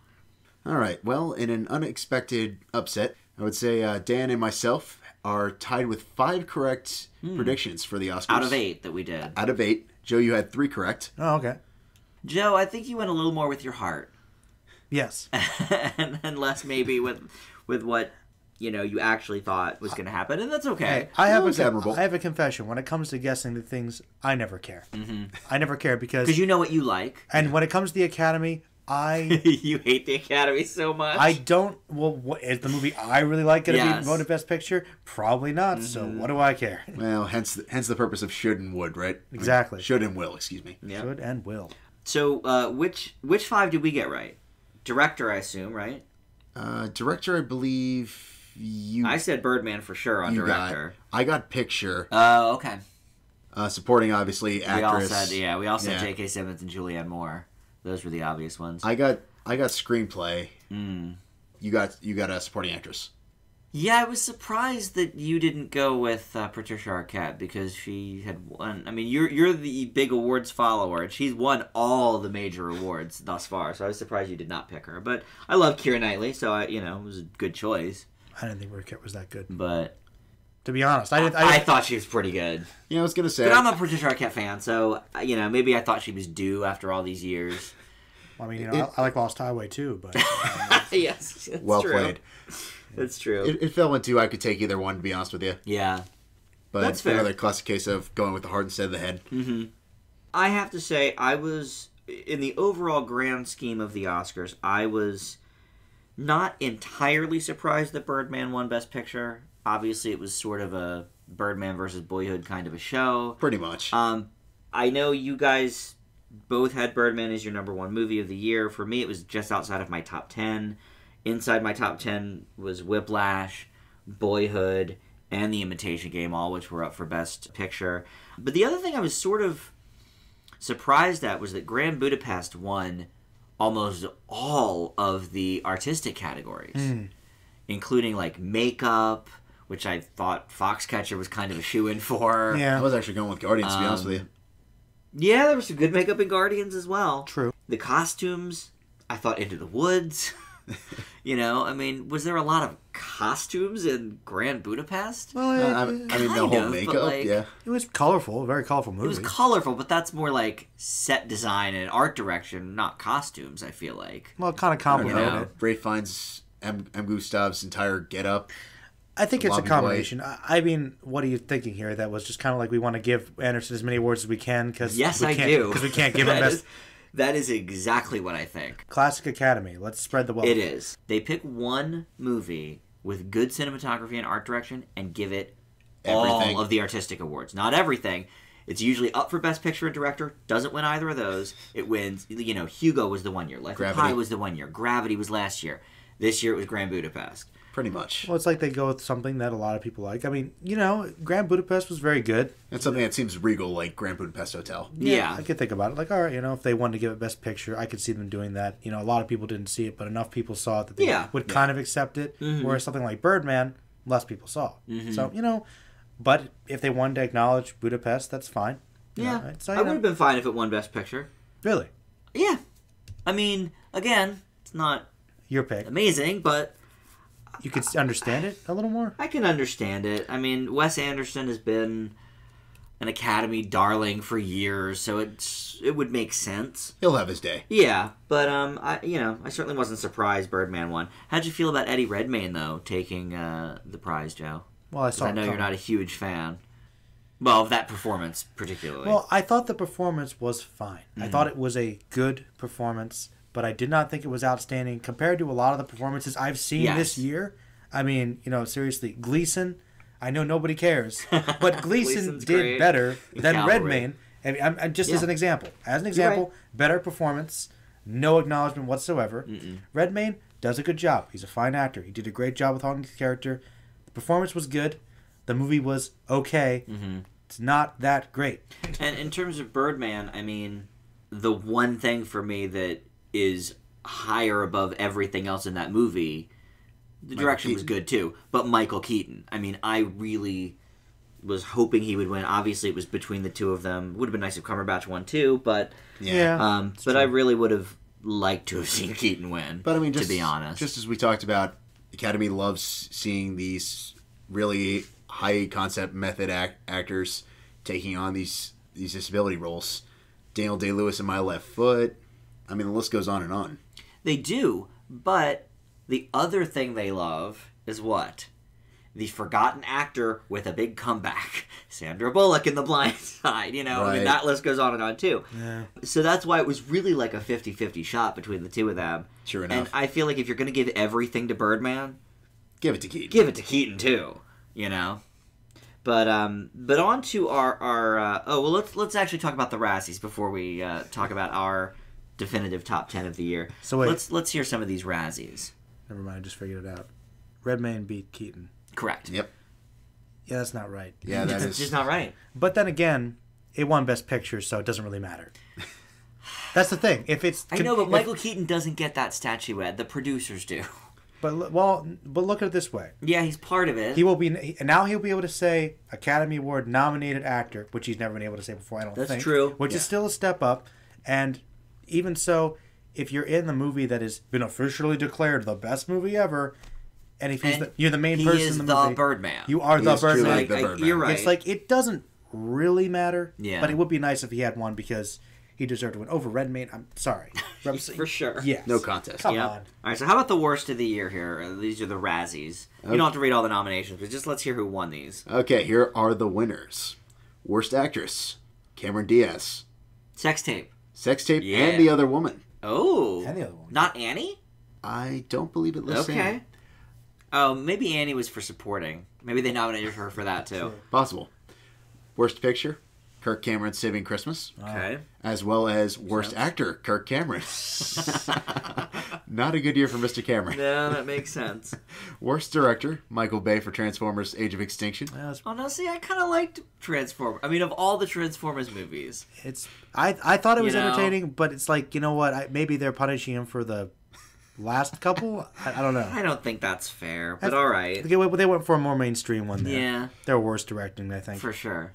All right. Well, in an unexpected upset, I would say uh, Dan and myself are tied with five correct hmm. predictions for the Oscars. Out of eight that we did. Out of eight. Joe, you had three correct. Oh, okay. Joe, I think you went a little more with your heart. Yes. and, and less maybe with with what you know you actually thought was going to happen, and that's okay. I, I have a admirable. I have a confession. When it comes to guessing the things, I never care. Mm-hmm. I never care because because you know what you like. And when it comes to the Academy, I you hate the Academy so much. I don't. Well, what, is the movie I really like going to yes. be voted Best Picture? Probably not. Mm-hmm. So what do I care? Well, hence the, hence the purpose of should and would, right? Exactly. I mean, should and will. Excuse me. Yep. Should and will. So uh, which which five did we get right? Director, I assume, right? Uh, director, I believe you. I said Birdman for sure on director. Got, I got picture. Oh, uh, okay. Uh, supporting, obviously, actress. We all said, yeah, we all said yeah. J.K. Simmons and Julianne Moore. Those were the obvious ones. I got I got screenplay. Mm. You got you got a supporting actress. Yeah, I was surprised that you didn't go with uh, Patricia Arquette because she had won. I mean, you're you're the big awards follower, she's won all the major awards thus far. So I was surprised you did not pick her. But I love Keira Knightley, so I, you know it was a good choice. I didn't think Burkett was that good. But to be honest, I didn't, I, I thought she was pretty good. Yeah, I was gonna say. But I'm a Patricia Arquette fan, so uh, you know maybe I thought she was due after all these years. Well, I mean, you know, it, I, I, like Lost Highway too, but um, yes, that's well true. played. That's true. It, it, fell into I could take either one to be honest with you. Yeah, but that's fair. another classic case of going with the heart instead of the head. Mm-hmm. I have to say, I was in the overall grand scheme of the Oscars, I was not entirely surprised that Birdman won Best Picture. Obviously, it was sort of a Birdman versus Boyhood kind of a show. Pretty much. Um, I know you guys both had Birdman as your number one movie of the year. For me, it was just outside of my top 10. Inside my top 10 was Whiplash, Boyhood, and The Imitation Game, all which were up for Best Picture. But the other thing I was sort of surprised at was that Grand Budapest won almost all of the artistic categories, mm. including like makeup, which I thought Foxcatcher was kind of a shoe in for. Yeah, I was actually going with Guardians um, to be honest with um, you. Yeah, there was some good makeup in Guardians as well. True. The costumes, I thought Into the Woods. you know, I mean, was there a lot of costumes in Grand Budapest? Well, yeah, uh, I, mean, the whole of, makeup, like, yeah. It was colorful, very colorful movie. It was colorful, but that's more like set design and art direction, not costumes, I feel like. Well, kind of complicated. You know? Ray finds M. M Gustav's entire getup. I think it's a combination. I mean, what are you thinking here? That was just kind of like we want to give Anderson as many awards as we can because yes, I do because we can't give him best. that is exactly what I think. Classic Academy. Let's spread the wealth. It is. They pick one movie with good cinematography and art direction and give it everything. all of the artistic awards. Not everything. It's usually up for Best Picture and Director. Doesn't win either of those. It wins. You know, Hugo was the one year. Life Gravity. of Pi was the one year. Gravity was last year. This year it was Grand Budapest pretty much. Well, it's like they go with something that a lot of people like. I mean, you know, Grand Budapest was very good. It's something that seems regal, like Grand Budapest Hotel. Yeah, yeah. I could think about it. Like, all right, you know, if they wanted to give it Best Picture, I could see them doing that. You know, a lot of people didn't see it, but enough people saw it that they yeah. would yeah. kind of accept it. Mm-hmm. Whereas something like Birdman, less people saw. Mm-hmm. So you know, but if they wanted to acknowledge Budapest, that's fine. Yeah, uh, you I would have been fine if it won Best Picture. Really? Yeah. I mean, again, it's not your pick. Amazing, but you could understand it a little more. I can understand it. I mean, Wes Anderson has been an Academy darling for years, so it's it would make sense. He'll have his day. Yeah, but um, I you know I certainly wasn't surprised Birdman won. How'd you feel about Eddie Redmayne though taking uh, the prize, Joe? Well, I saw. I know you're not a huge fan. Well, that performance particularly. Well, I thought the performance was fine. Mm-hmm. I thought it was a good performance but I did not think it was outstanding compared to a lot of the performances I've seen yes. this year. I mean, you know, seriously, Gleason. I know nobody cares, but Gleason did great. better than Redmayne. I mean, I'm, I'm just yeah. as an example, as an example, right. better performance, no acknowledgement whatsoever. Mm-mm. Redmayne does a good job. He's a fine actor. He did a great job with Hawkins' character. The performance was good. The movie was okay. Mm-hmm. It's not that great. and in terms of Birdman, I mean, the one thing for me that is higher above everything else in that movie. The Michael direction Keaton. was good too, but Michael Keaton. I mean, I really was hoping he would win. Obviously, it was between the two of them. Would have been nice if Cumberbatch won too, but yeah. Um, but true. I really would have liked to have seen Keaton win. But I mean, just, to be honest, just as we talked about, Academy loves seeing these really high concept method act- actors taking on these these disability roles. Daniel Day Lewis in My Left Foot. I mean, the list goes on and on. They do, but the other thing they love is what? The forgotten actor with a big comeback, Sandra Bullock in The Blind Side. You know, right. I mean, that list goes on and on too. Yeah. So that's why it was really like a 50 50 shot between the two of them. Sure enough. And I feel like if you're going to give everything to Birdman, give it to Keaton. Give it to Keaton too, you know? But um, but on to our our uh, oh well let's let's actually talk about the Razzies before we uh, talk about our definitive top ten of the year. So wait. let's let's hear some of these Razzies. Never mind, I just figured it out. Redman beat Keaton. Correct. Yep. Yeah, that's not right. Yeah, that is just not right. But then again, it won Best Picture, so it doesn't really matter. That's the thing. If it's I know, but if, Michael Keaton doesn't get that statuette. The producers do. But well, but look at it this way. Yeah, he's part of it. He will be now. He'll be able to say Academy Award nominated actor, which he's never been able to say before. I don't That's think. That's true. Which yeah. is still a step up, and even so, if you're in the movie that has been officially declared the best movie ever, and if and the, you're the main person in the, the movie, Birdman. You are he the Birdman. Like You're right. It's like it doesn't really matter. Yeah. But it would be nice if he had one because he deserved to win over Redmayne. I'm sorry. For sure. Yeah. No contest. Come yep. on. All right. So how about the worst of the year here? Uh, these are the Razzies. Okay. You don't have to read all the nominations, but just let's hear who won these. Okay. Here are the winners. Worst actress: Cameron Diaz. Sex tape. Sex tape yeah. and the other woman. Oh. And the other woman. Not Annie? I don't believe it lists Okay. Annie. Oh, maybe Annie was for supporting. Maybe they nominated her for that too. Possible. Worst picture? Kirk Cameron Saving Christmas. Okay. As well as Worst sense. Actor, Kirk Cameron. Not a good year for Mr. Cameron. No, that makes sense. Worst Director, Michael Bay for Transformers Age of Extinction. Uh, oh, Honestly, I kind of liked Transformers. I mean, of all the Transformers movies. It's I, I thought it was you know? entertaining, but it's like, you know what? I, maybe they're punishing him for the last couple. I, I, don't know. I don't think that's fair, but that's, all right. They, they went for a more mainstream one there. Yeah. They're worse directing, I think. For sure.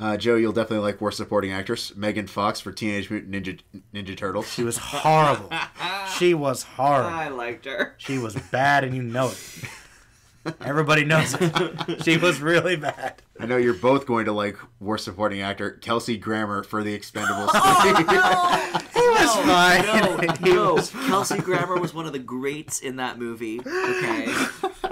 Uh, Joe, you'll definitely like worst supporting actress Megan Fox for Teenage Mutant Ninja Ninja Turtles. She was horrible. she was horrible. I liked her. She was bad, and you know it. Everybody knows it. she was really bad. I know you're both going to like worst supporting actor Kelsey Grammer for The Expendables. oh, no! he was no, fine. No, no. Was Kelsey Grammer was one of the greats in that movie. Okay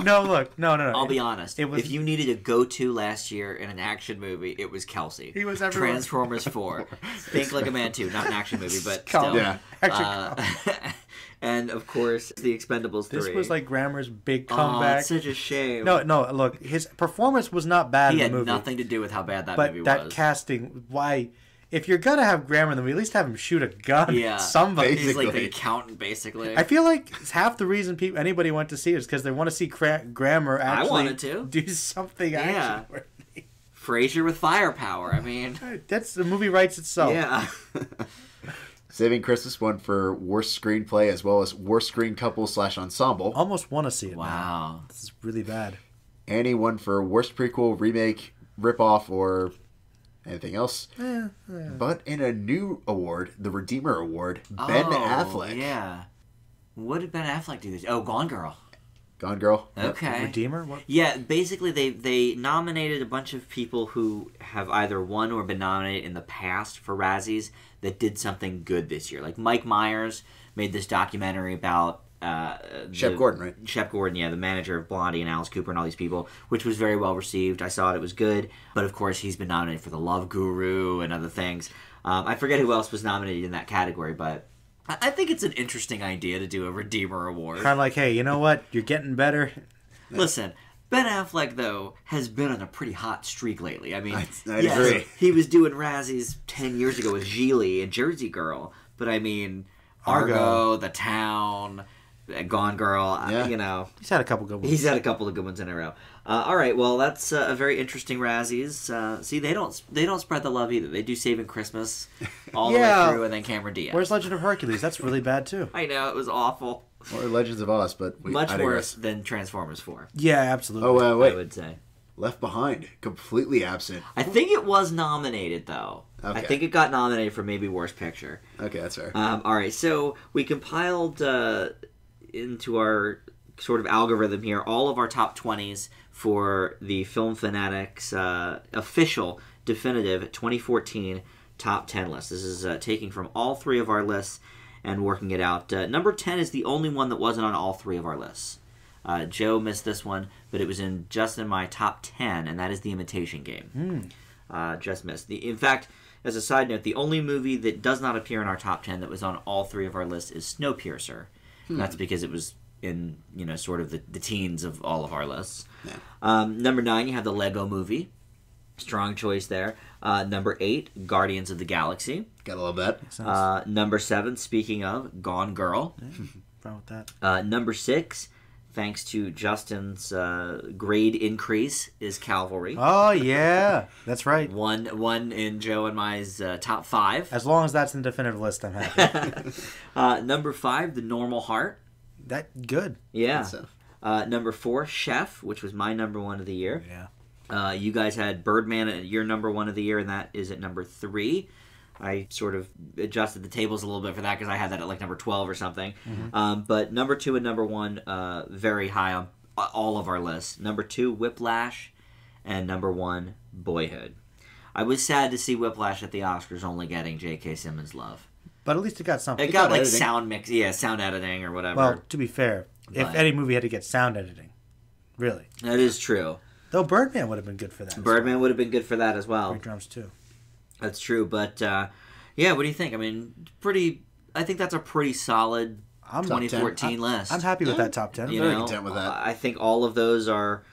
no, look, no, no, no. I'll be honest. It was, if you needed a go-to last year in an action movie, it was Kelsey. He was everywhere. Transformers Four, Think Like a Man Two, not an action movie, but Cal- still. Yeah. Uh, and of course, The Expendables This was like Grammer's big comeback. Oh, such a shame. No, no. Look, his performance was not bad. He in the had nothing to do with how bad that but movie was. But that casting, why? if you're gonna have grammar, then we at least have him shoot a gun. Yeah, at somebody. He's like the accountant, basically. I feel like it's half the reason people anybody went to see it is because they want to see cra- grammar actually I wanted to. do something. Yeah, Frasier with firepower. I mean, that's the movie writes itself. Yeah. Saving Christmas won for worst screenplay as well as worst screen couple slash ensemble. Almost want to see it. Wow, now. this is really bad. Annie won for worst prequel, remake, ripoff, or Anything else? Eh, eh. But in a new award, the Redeemer Award, Ben oh, Affleck. Yeah. What did Ben Affleck do this? Oh, Gone Girl. Gone Girl. Okay. Redeemer. What? Yeah. Basically, they they nominated a bunch of people who have either won or been nominated in the past for Razzies that did something good this year. Like Mike Myers made this documentary about uh, Shep Gordon, right? Shep Gordon, yeah, the manager of Blondie and Alice Cooper and all these people, which was very well received. I saw it; it was good. But of course, he's been nominated for the Love Guru and other things. Um, I forget who else was nominated in that category, but I-, I think it's an interesting idea to do a Redeemer Award. Kind of like, hey, you know what? You're getting better. Listen, Ben Affleck though has been on a pretty hot streak lately. I mean, I, I yes, agree. He was doing Razzies ten years ago with Geely and Jersey Girl, but I mean, Argo, Argo. The Town. Uh, Gone Girl. Uh, yeah. You know, he's had a couple good ones. He's had a couple of good ones in a row. Uh, all right, well, that's uh, a very interesting Razzies. Uh, see, they don't they don't spread the love either. They do Saving Christmas all yeah. the way through, and then Cameron Diaz. Where's Legend of Hercules? That's really bad too. I know it was awful. Or Legends of Oz, but we, much worse than Transformers Four. Yeah, absolutely. Oh, uh, wait. I would say Left Behind completely absent. I think it was nominated though. Okay. I think it got nominated for maybe Worst Picture. Okay, that's fair. Um, all right, so we compiled uh, into our sort of algorithm here all of our top 20s for the Film Fanatics uh, official definitive 2014 top 10 list. This is uh, taking from all three of our lists and working it out. Uh, number 10 is the only one that wasn't on all three of our lists. Uh, Joe missed this one, but it was in just in my top 10, and that is The Imitation Game. Mm. just missed. The, in fact, as a side note, the only movie that does not appear in our top 10 that was on all three of our lists is Snowpiercer. Hmm. That's because it was in you know sort of the, the teens of all of our lists. Yeah. Um, number nine, you have the Lego Movie. Strong choice there. Uh, number eight, Guardians of the Galaxy. Gotta love that. Uh, number seven, speaking of Gone Girl. Yeah, problem with that. Uh, number six, thanks to Justin's uh, grade increase, is Cavalry. Oh yeah, that's right. one one in Joe and my's uh, top five. As long as that's in the definitive list, I'm happy. uh, number five, the Normal Heart. That good. Yeah. Uh, number four, Chef, which was my number one of the year. Yeah. Uh, you guys had Birdman at your number one of the year, and that is at number three. I sort of adjusted the tables a little bit for that because I had that at like number 12 or something. Mm-hmm. Um, but number two and number one, uh, very high on all of our lists. Number two, Whiplash, and number one, Boyhood. I was sad to see Whiplash at the Oscars only getting J.K. Simmons love. But at least it got something. It, it got, got, like editing. sound mix, yeah, sound editing or whatever. Well, to be fair, but if any movie had to get sound editing, really, that is true. Though Birdman would have been good for that. Birdman well. would have been good for that as well. Three drums too. That's true, but uh, yeah, what do you think? I mean, pretty. I think that's a pretty solid I'm 2014 I'm, list. I'm happy with that top ten. I'm very know, content with that. I think all of those are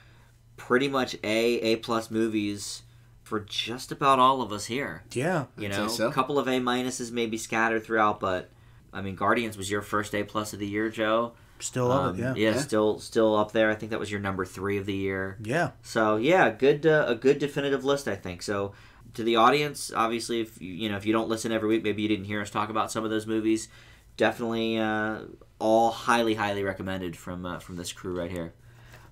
pretty much A A plus movies for just about all of us here. Yeah, you I'd know, so. a couple of A minuses maybe scattered throughout, but I mean, Guardians was your first A plus of the year, Joe. Still um, up, yeah. yeah. yeah, still still up there. I think that was your number three of the year. Yeah. So yeah, good uh, a good definitive list, I think. So to the audience, obviously, if you, you know if you don't listen every week, maybe you didn't hear us talk about some of those movies. Definitely, uh, all highly, highly recommended from uh, from this crew right here.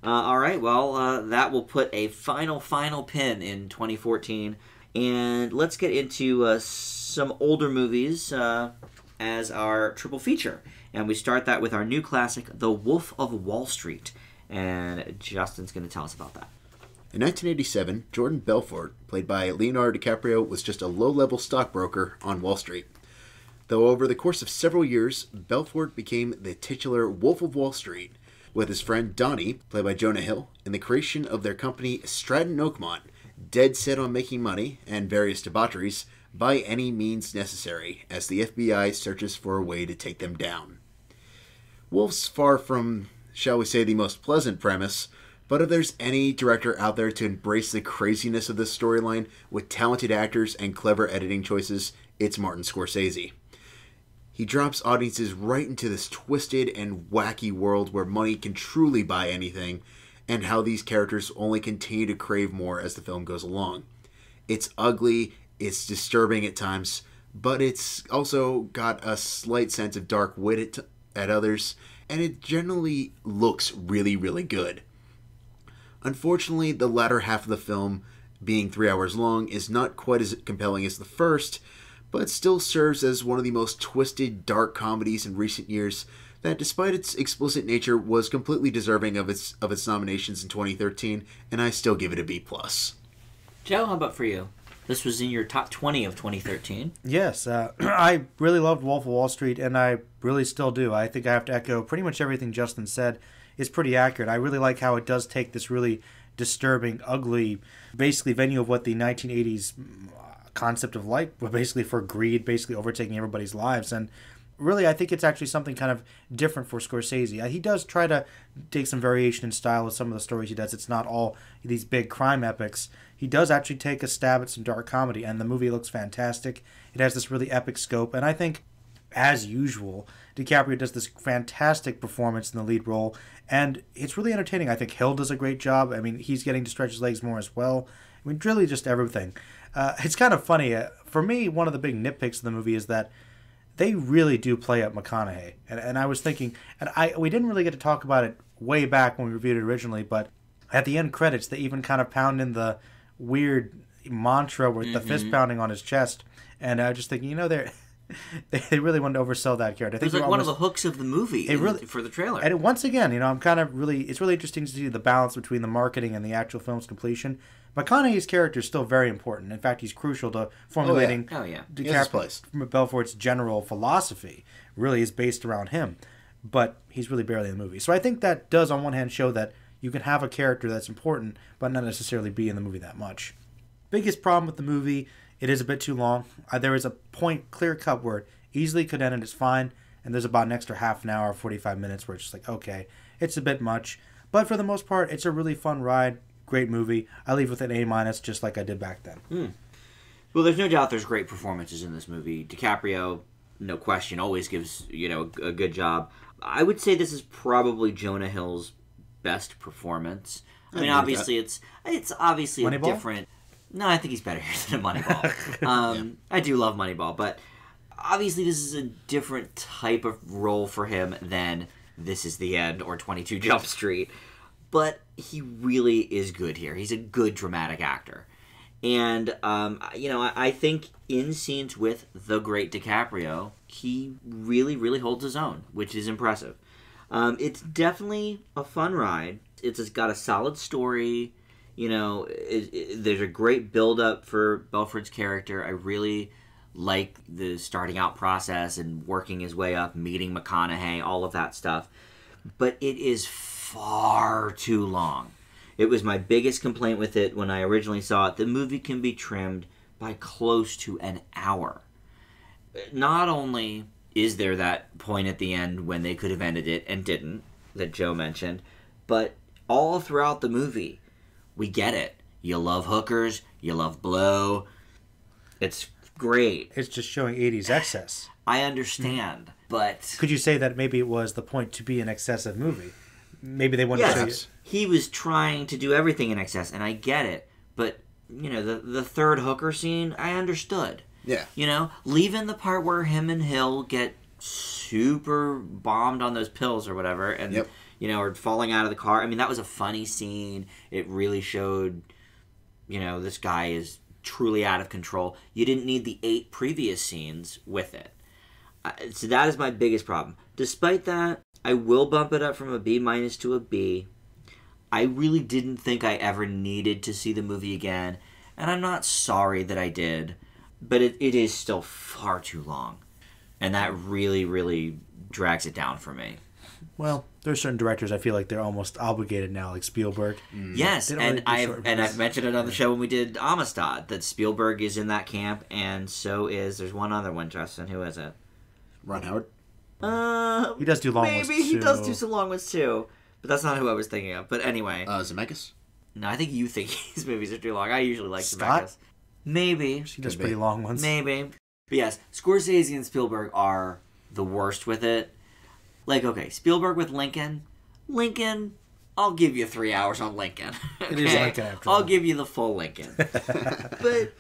Uh, all right, well, uh, that will put a final, final pin in 2014, and let's get into uh, some older movies uh, as our triple feature, and we start that with our new classic, The Wolf of Wall Street, and Justin's going to tell us about that. In 1987, Jordan Belfort, played by Leonardo DiCaprio, was just a low level stockbroker on Wall Street. Though over the course of several years, Belfort became the titular Wolf of Wall Street with his friend Donnie, played by Jonah Hill, in the creation of their company Stratton Oakmont, dead set on making money and various debaucheries by any means necessary as the FBI searches for a way to take them down. Wolf's far from, shall we say, the most pleasant premise, but if there's any director out there to embrace the craziness of this storyline with talented actors and clever editing choices, it's Martin Scorsese. He drops audiences right into this twisted and wacky world where money can truly buy anything, and how these characters only continue to crave more as the film goes along. It's ugly, it's disturbing at times, but it's also got a slight sense of dark wit at, others, and it generally looks really, really good. Unfortunately, the latter half of the film, being three hours long, is not quite as compelling as the first, but still serves as one of the most twisted, dark comedies in recent years that, despite its explicit nature, was completely deserving of its of its nominations in 2013, and I still give it a B plus. Joe, how about for you? This was in your top 20 of 2013. Yes, uh, I really loved Wolf of Wall Street, and I really still do. I think I have to echo pretty much everything Justin said is pretty accurate. I really like how it does take this really disturbing, ugly, basically venue of what the 1980s concept of life, but basically for greed, basically overtaking everybody's lives. And really, I think it's actually something kind of different for Scorsese. Uh, he does try to take some variation in style with some of the stories he does. It's not all these big crime epics. He does actually take a stab at some dark comedy, and the movie looks fantastic. It has this really epic scope, and I think as usual. DiCaprio does this fantastic performance in the lead role, and it's really entertaining. I think Hill does a great job. I mean, he's getting to stretch his legs more as well. I mean, really just everything. Uh, it's kind of funny. Uh, for me, one of the big nitpicks of the movie is that they really do play up McConaughey. And, and I was thinking, and I we didn't really get to talk about it way back when we reviewed it originally, but at the end credits, they even kind of pound in the weird mantra with mm-hmm. the fist mm-hmm. pounding on his chest. And I was just thinking, you know, they're they, really wanted to oversell that character. I think it was like one of the hooks of the movie it really, for the trailer. And once again, you know, I'm kind of really, it's really interesting to see the balance between the marketing and the actual film's completion. McConaughey's character is still very important. In fact, he's crucial to formulating oh, yeah. Oh, yeah. DiCaprio, Belfort's general philosophy. Really is based around him, but he's really barely in the movie. So I think that does, on one hand, show that you can have a character that's important, but not necessarily be in the movie that much. Biggest problem with the movie it is a bit too long. Uh, there is a point, clear cut word. Easily could end and it's fine. And there's about an extra half an hour, 45 minutes where it's just like, okay, it's a bit much. But for the most part, it's a really fun ride. Great movie. I leave with an A minus, just like I did back then. Mm. Well, there's no doubt there's great performances in this movie. DiCaprio, no question, always gives you know a good job. I would say this is probably Jonah Hill's best performance. I, I mean, obviously that. it's it's obviously Moneyball? different no, I think he's better here than Moneyball. Um, yeah. I do love Moneyball, but obviously this is a different type of role for him than This Is the End or 22 Jump Street. But he really is good here. He's a good dramatic actor. And, um, you know, I, I think in scenes with the great DiCaprio, he really, really holds his own, which is impressive. Um, it's definitely a fun ride. It's, it's got a solid story you know, it, it, there's a great build up for Belford's character. I really like the starting out process and working his way up, meeting McConaughey, all of that stuff. But it is far too long. It was my biggest complaint with it when I originally saw it. The movie can be trimmed by close to an hour. Not only is there that point at the end when they could have ended it and didn't, that Joe mentioned, but all throughout the movie, we get it. You love hookers. You love blow. It's great. It's just showing 80s excess. I understand, but Could you say that maybe it was the point to be an excessive movie? Maybe they wanted yes, to show he was trying to do everything in excess, and I get it. But you know, the the third hooker scene, I understood. Yeah. You know, leaving the part where him and Hill get super bombed on those pills or whatever, and Yep you know, or falling out of the car. I mean, that was a funny scene. It really showed, you know, this guy is truly out of control. You didn't need the eight previous scenes with it. Uh, so that is my biggest problem. Despite that, I will bump it up from a B minus to a B. I really didn't think I ever needed to see the movie again, and I'm not sorry that I did, but it, it is still far too long. And that really, really drags it down for me well, there's certain directors I feel like they're almost obligated now, like Spielberg. Mm. Yes, and really I've and I've mentioned it on the show when we did Amistad that Spielberg is in that camp, and so is there's one other one, Justin. Who is it? Ron Howard. Uh, he does do long. Maybe he does do some long ones too, but that's not who I was thinking of. But anyway, uh, Zemeckis. No, I think you think his movies are too long. I usually like Scott? Zemeckis. Maybe she does Could pretty be. long ones. Maybe, but yes, Scorsese and Spielberg are the worst with it like, okay, Spielberg with Lincoln. Lincoln, I'll give you three hours on Lincoln. okay? It is Lincoln after I'll all. give you the full Lincoln. but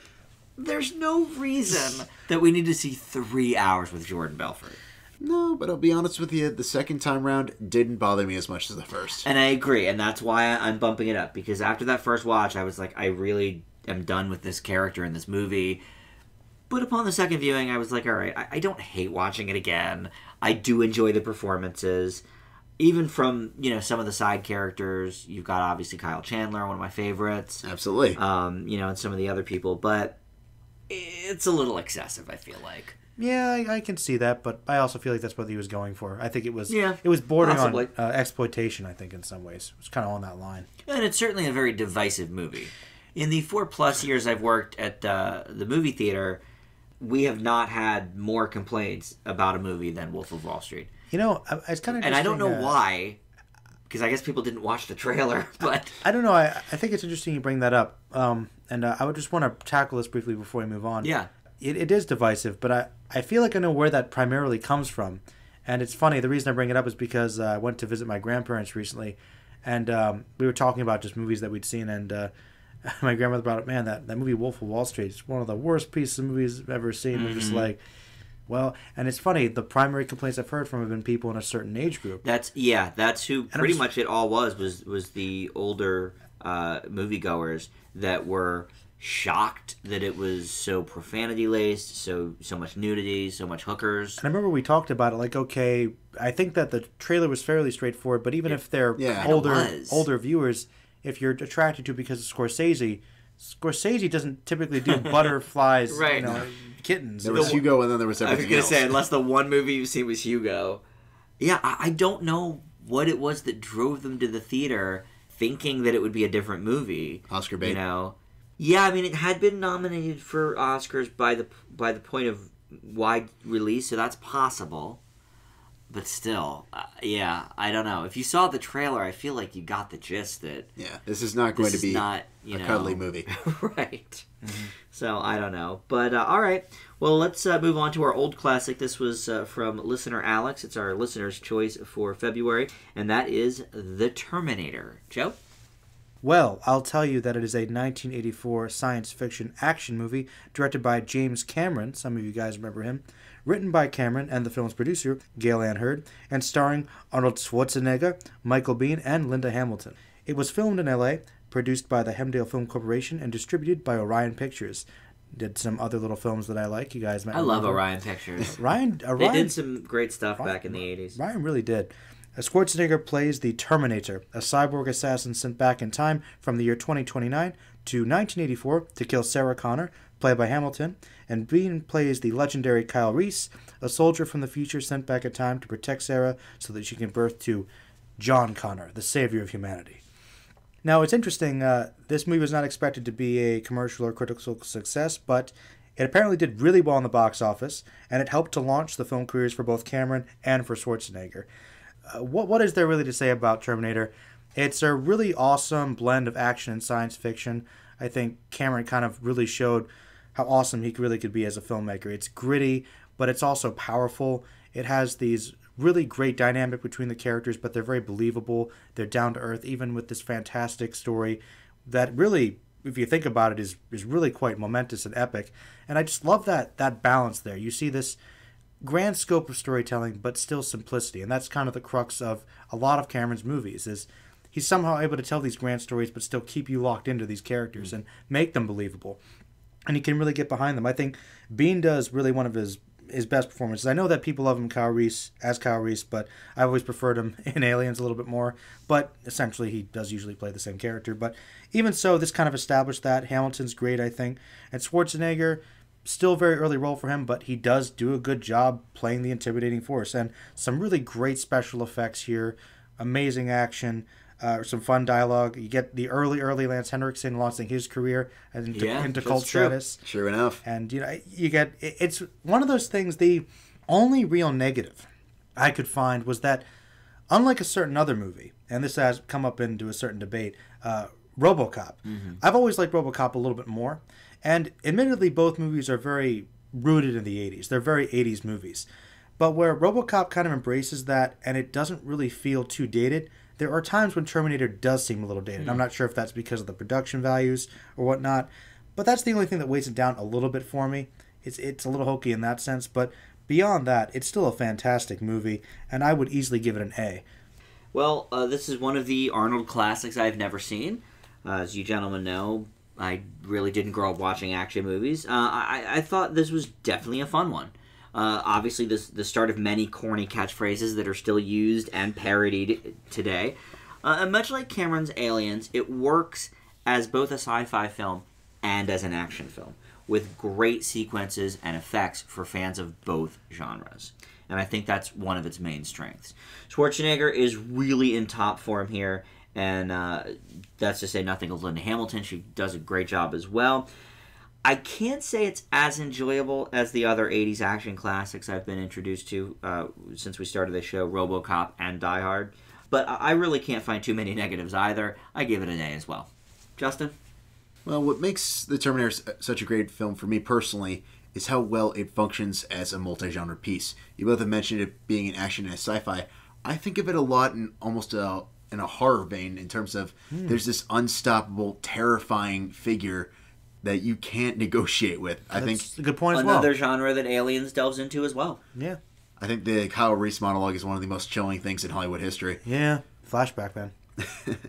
there's no reason that we need to see three hours with Jordan Belfort. No, but I'll be honest with you, the second time round didn't bother me as much as the first. And I agree, and that's why I'm bumping it up because after that first watch, I was like, I really am done with this character in this movie. But upon the second viewing, I was like, all right, I, I don't hate watching it again. I do enjoy the performances. Even from, you know, some of the side characters, you've got obviously Kyle Chandler, one of my favorites. Absolutely. Um, you know, and some of the other people, but it's a little excessive, I feel like. Yeah, I, I, can see that, but I also feel like that's what he was going for. I think it was yeah, it was bordering possibly. on uh, exploitation. I think in some ways, it was kind of on that line. And it's certainly a very divisive movie. In the four plus years I've worked at uh, the movie theater, we have not had more complaints about a movie than Wolf of Wall Street. You know, it's kind of and I don't know uh, why, because I guess people didn't watch the trailer. But I, I, don't know. I I think it's interesting you bring that up. Um, and uh, I would just want to tackle this briefly before we move on. Yeah, it, it is divisive, but I I feel like I know where that primarily comes from. And it's funny. The reason I bring it up is because uh, I went to visit my grandparents recently, and um, we were talking about just movies that we'd seen and uh, my grandmother brought up, man, that, that movie Wolf of Wall Street is one of the worst pieces of movies I've ever seen. Mm-hmm. just like, well, and it's funny. The primary complaints I've heard from have been people in a certain age group. That's yeah. That's who and pretty was, much it all was was was the older uh, moviegoers that were shocked that it was so profanity laced, so so much nudity, so much hookers. And I remember we talked about it. Like, okay, I think that the trailer was fairly straightforward, but even it, if they're yeah, older older viewers if you're attracted to because of Scorsese, Scorsese doesn't typically do butterflies, right. you know, kittens. There was the, Hugo, and then there was everything. I was gonna else. say unless the one movie you've seen was Hugo. Yeah, I, I don't know what it was that drove them to the theater, thinking that it would be a different movie. Oscar bait. You know, yeah. I mean, it had been nominated for Oscars by the by the point of wide release, so that's possible but still, uh, yeah, I don't know. If you saw the trailer, I feel like you got the gist that yeah, this is not going to be not you a know, cuddly movie, right? Mm-hmm. So I don't know, but uh, all right. Well, let's uh, move on to our old classic. This was uh, from listener Alex. It's our listener's choice for February, and that is The Terminator. Joe. Well, I'll tell you that it is a 1984 science fiction action movie directed by James Cameron, some of you guys remember him, written by Cameron and the film's producer, Gail Ann Hurd, and starring Arnold Schwarzenegger, Michael Bean, and Linda Hamilton. It was filmed in LA, produced by the Hemdale Film Corporation, and distributed by Orion Pictures did some other little films that I like. You guys might. I remember. love Orion Pictures. Ryan, Orion, uh, they did some great stuff Ryan, back in the eighties. Ryan really did. As Schwarzenegger plays the Terminator, a cyborg assassin sent back in time from the year 2029 to 1984 to kill Sarah Connor, played by Hamilton, and Bean plays the legendary Kyle Reese, a soldier from the future sent back in time to protect Sarah so that she can birth to John Connor, the savior of humanity. Now, it's interesting, uh, this movie was not expected to be a commercial or critical success, but it apparently did really well in the box office, and it helped to launch the film careers for both Cameron and for Schwarzenegger. Uh, what what is there really to say about Terminator? It's a really awesome blend of action and science fiction. I think Cameron kind of really showed how awesome he really could be as a filmmaker. It's gritty, but it's also powerful. It has these really great dynamic between the characters, but they're very believable. They're down to earth, even with this fantastic story that really, if you think about it, is is really quite momentous and epic. And I just love that that balance there. You see this grand scope of storytelling, but still simplicity. And that's kind of the crux of a lot of Cameron's movies is he's somehow able to tell these grand stories, but still keep you locked into these characters mm-hmm. and make them believable. And he can really get behind them. I think Bean does really one of his his best performances. I know that people love him Kyle Reese as Kyle Reese, but I've always preferred him in Aliens a little bit more. But essentially, he does usually play the same character. But even so, this kind of established that Hamilton's great, I think, and Schwarzenegger still very early role for him, but he does do a good job playing the intimidating force. And some really great special effects here, amazing action, uh, some fun dialogue. You get the early, early Lance Henriksen launching his career into, yeah, into cult status. Sure enough. And you know, you get it's one of those things. The only real negative I could find was that, unlike a certain other movie, and this has come up into a certain debate. Uh, RoboCop. Mm-hmm. I've always liked RoboCop a little bit more, and admittedly, both movies are very rooted in the 80s. They're very 80s movies. But where Robocop kind of embraces that and it doesn't really feel too dated, there are times when Terminator does seem a little dated. Mm. I'm hmm. not sure if that's because of the production values or whatnot, but that's the only thing that weighs it down a little bit for me. It's, it's a little hokey in that sense, but beyond that, it's still a fantastic movie, and I would easily give it an A. Well, uh, this is one of the Arnold classics I've never seen, uh, as you gentlemen know, I really didn't grow up watching action movies. Uh, I, I thought this was definitely a fun one. Uh, obviously, this the start of many corny catchphrases that are still used and parodied today. Uh, and much like Cameron's Aliens, it works as both a sci-fi film and as an action film, with great sequences and effects for fans of both genres. And I think that's one of its main strengths. Schwarzenegger is really in top form here, and uh, that's to say nothing of Linda Hamilton. She does a great job as well. I can't say it's as enjoyable as the other 80s action classics I've been introduced to uh, since we started the show Robocop and Die Hard. But I really can't find too many negatives either. I give it an A as well. Justin? Well, what makes The Terminator uh, such a great film for me personally is how well it functions as a multi genre piece. You both have mentioned it being an action and sci fi. I think of it a lot in almost a in a horror vein in terms of mm. there's this unstoppable, terrifying figure that you can't negotiate with. I think a good point. Another well. genre that Aliens delves into as well. Yeah, I think the Kyle Reese monologue is one of the most chilling things in Hollywood history. Yeah, flashback man.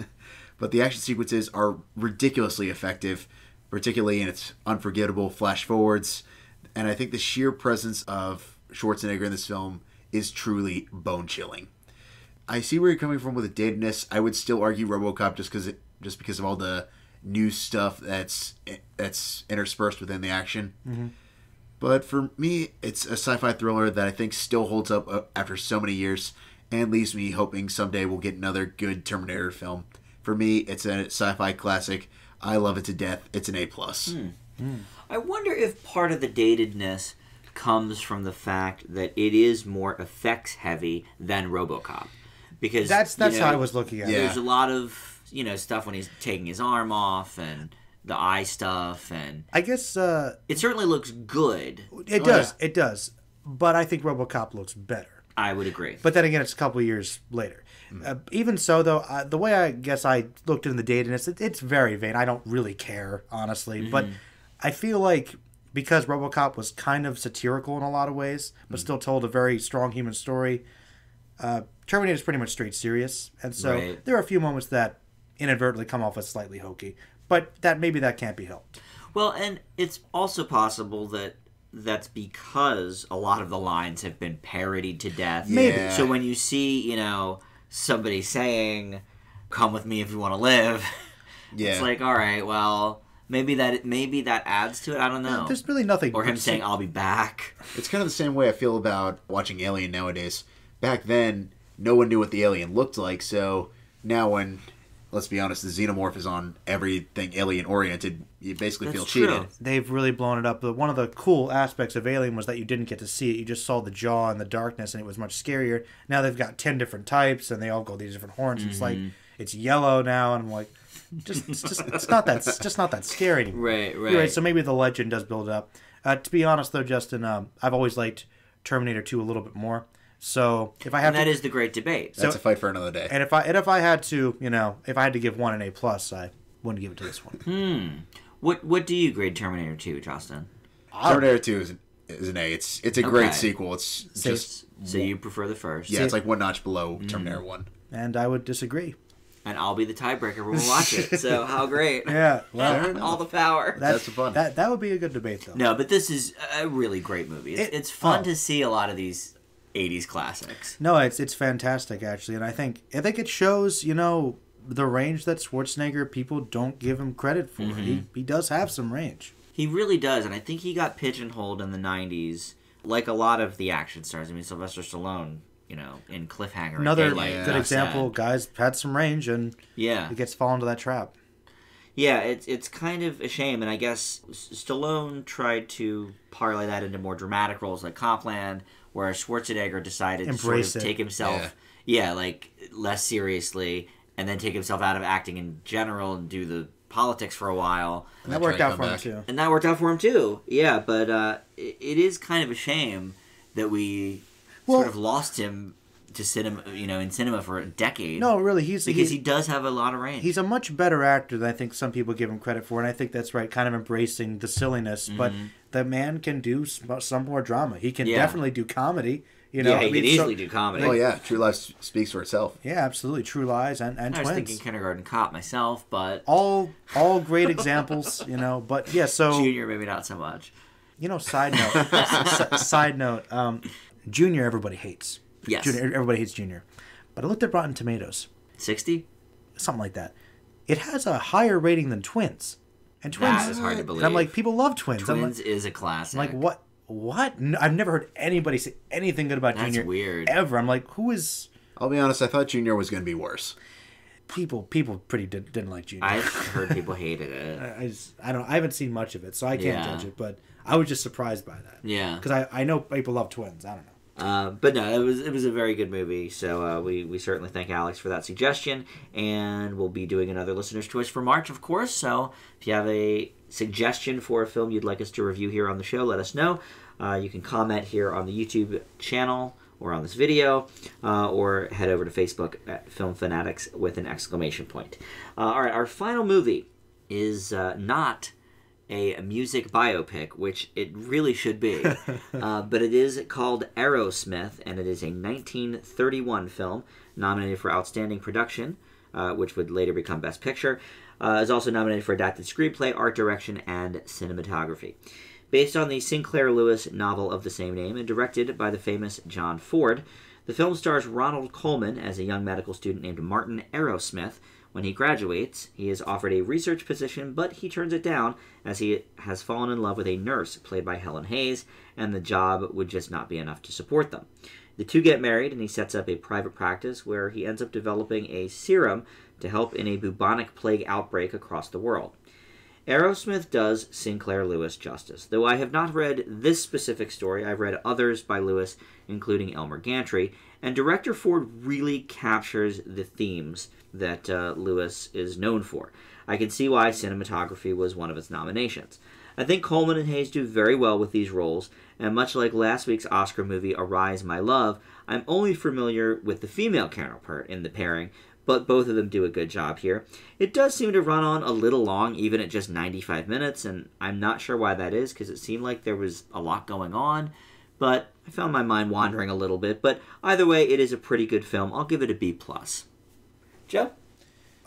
but the action sequences are ridiculously effective, particularly in its unforgettable flash forwards, and I think the sheer presence of Schwarzenegger in this film is truly bone chilling. I see where you're coming from with the datedness. I would still argue RoboCop just because just because of all the new stuff that's that's interspersed within the action. Mm-hmm. But for me, it's a sci-fi thriller that I think still holds up uh, after so many years and leaves me hoping someday we'll get another good Terminator film. For me, it's a sci-fi classic. I love it to death. It's an A plus. Mm. Mm. I wonder if part of the datedness comes from the fact that it is more effects heavy than RoboCop because that's that's you know, how I was looking at. it. There's a lot of you know stuff when he's taking his arm off and the eye stuff and I guess uh, it certainly looks good. It oh, does. Yeah. It does. But I think RoboCop looks better. I would agree. But then again, it's a couple years later. Mm. Uh, even so, though, uh, the way I guess I looked in the data, and it's, it, it's very vain. I don't really care, honestly. Mm. But mm-hmm. I feel like because RoboCop was kind of satirical in a lot of ways, but mm. still told a very strong human story, uh, Terminator is pretty much straight serious, and so right. there are a few moments that inadvertently come off as slightly hokey, but that maybe that can't be helped. Well, and it's also possible that that's because a lot of the lines have been parodied to death. Maybe. Yeah. So when you see, you know, somebody saying, "Come with me if you want to live," yeah. it's like, all right, well, maybe that maybe that adds to it. I don't know. There's really nothing. Or him saying, "I'll be back." It's kind of the same way I feel about watching Alien nowadays. Back then, no one knew what the alien looked like. So now when let's be honest, the xenomorph is on everything alien oriented. You basically That's feel cheated. True. They've really blown it up. But one of the cool aspects of Alien was that you didn't get to see it. You just saw the jaw and the darkness, and it was much scarier. Now they've got ten different types, and they all go these different horns. Mm -hmm. It's like mm-hmm. it's yellow now, and I'm like, just it's just it's not that it's just not that scary anymore. Right, right. right. So maybe the legend does build up. Uh, to be honest, though, Justin, um, I've always liked Terminator Two a little bit more. So if I have and that to, is the great debate. That's a fight for another day. And if I and if I had to, you know, if I had to give one an A plus, I wouldn't give it to this one. Hmm. What what do you grade Terminator Two, Justin? Terminator Two is, is an A. It's it's a okay. great sequel. It's so, just so you prefer the first. Yeah, it's like one notch below mm. Terminator One. And I would disagree and I'll be the tiebreaker when we watch it. So how great! yeah, well, all the power. That's, That's fun. That that would be a good debate though. No, but this is a really great movie. It's, it, it's fun oh. to see a lot of these 80s classics. No, it's it's fantastic actually, and I think I think it shows you know the range that Schwarzenegger people don't give him credit for. Mm-hmm. He he does have some range. He really does, and I think he got pigeonholed in the '90s, like a lot of the action stars. I mean, Sylvester Stallone, you know, in Cliffhanger. Another like, good example. Sad. Guys had some range, and yeah, he gets fallen into that trap. Yeah, it's it's kind of a shame, and I guess Stallone tried to parlay that into more dramatic roles like Copland, where Schwarzenegger decided Embrace to sort of it. take himself, yeah. yeah, like less seriously, and then take himself out of acting in general and do the politics for a while. And that worked out for back. him too. And that worked out for him too. Yeah, but uh, it, it is kind of a shame that we well, sort of lost him to cinema, you know, in cinema for a decade. No, really, he's because he's, he does have a lot of range. He's a much better actor than I think some people give him credit for, and I think that's right. Kind of embracing the silliness, mm-hmm. but the man can do some more drama. He can yeah. definitely do comedy. You know, yeah, he I mean, can easily so, do comedy. Oh yeah, True Lies speaks for itself. Yeah, absolutely. True Lies and and I was thinking Kindergarten Cop myself, but all all great examples. You know, but yeah, so Junior maybe not so much. You know, side note. s- side note. Um, junior, everybody hates. Yes. Junior, everybody hates Junior. But I looked at Rotten Tomatoes. 60? Something like that. It has a higher rating than Twins. And Twins that is hard to believe. And I'm like, people love Twins. Twins like, is a classic. I'm like, what? What? No, I've never heard anybody say anything good about That's Junior. weird. Ever. I'm like, who is? I'll be honest. I thought Junior was going to be worse. People, people, pretty did, not like Junior. I heard people hated it. I, I, just, I don't. I haven't seen much of it, so I can't yeah. judge it. But I was just surprised by that. Yeah. Because I, I know people love Twins. I don't know. Uh, but no, it was it was a very good movie. So uh, we we certainly thank Alex for that suggestion, and we'll be doing another listener's choice for March, of course. So if you have a suggestion for a film you'd like us to review here on the show, let us know. Uh, you can comment here on the YouTube channel or on this video, uh, or head over to Facebook at Film Fanatics with an exclamation point. Uh, all right, our final movie is not a music biopic, which it really should be. uh, but it is called Aerosmith, and it is a 1931 film nominated for Outstanding Production, uh, which would later become Best Picture. Uh, is also nominated for Adapted Screenplay, Art Direction, and Cinematography. Based on the Sinclair Lewis novel of the same name and directed by the famous John Ford, the film stars Ronald Coleman as a young medical student named Martin Aerosmith when he graduates, he is offered a research position, but he turns it down as he has fallen in love with a nurse played by Helen Hayes, and the job would just not be enough to support them. The two get married, and he sets up a private practice where he ends up developing a serum to help in a bubonic plague outbreak across the world. Aerosmith does Sinclair Lewis justice. Though I have not read this specific story, I've read others by Lewis, including Elmer Gantry, and director Ford really captures the themes that uh, Lewis is known for. I can see why cinematography was one of its nominations. I think Coleman and Hayes do very well with these roles, and much like last week's Oscar movie Arise My Love, I'm only familiar with the female counterpart in the pairing, but both of them do a good job here. It does seem to run on a little long, even at just 95 minutes, and I'm not sure why that is because it seemed like there was a lot going on, but I found my mind wandering a little bit. But either way, it is a pretty good film. I'll give it a B plus. Joe?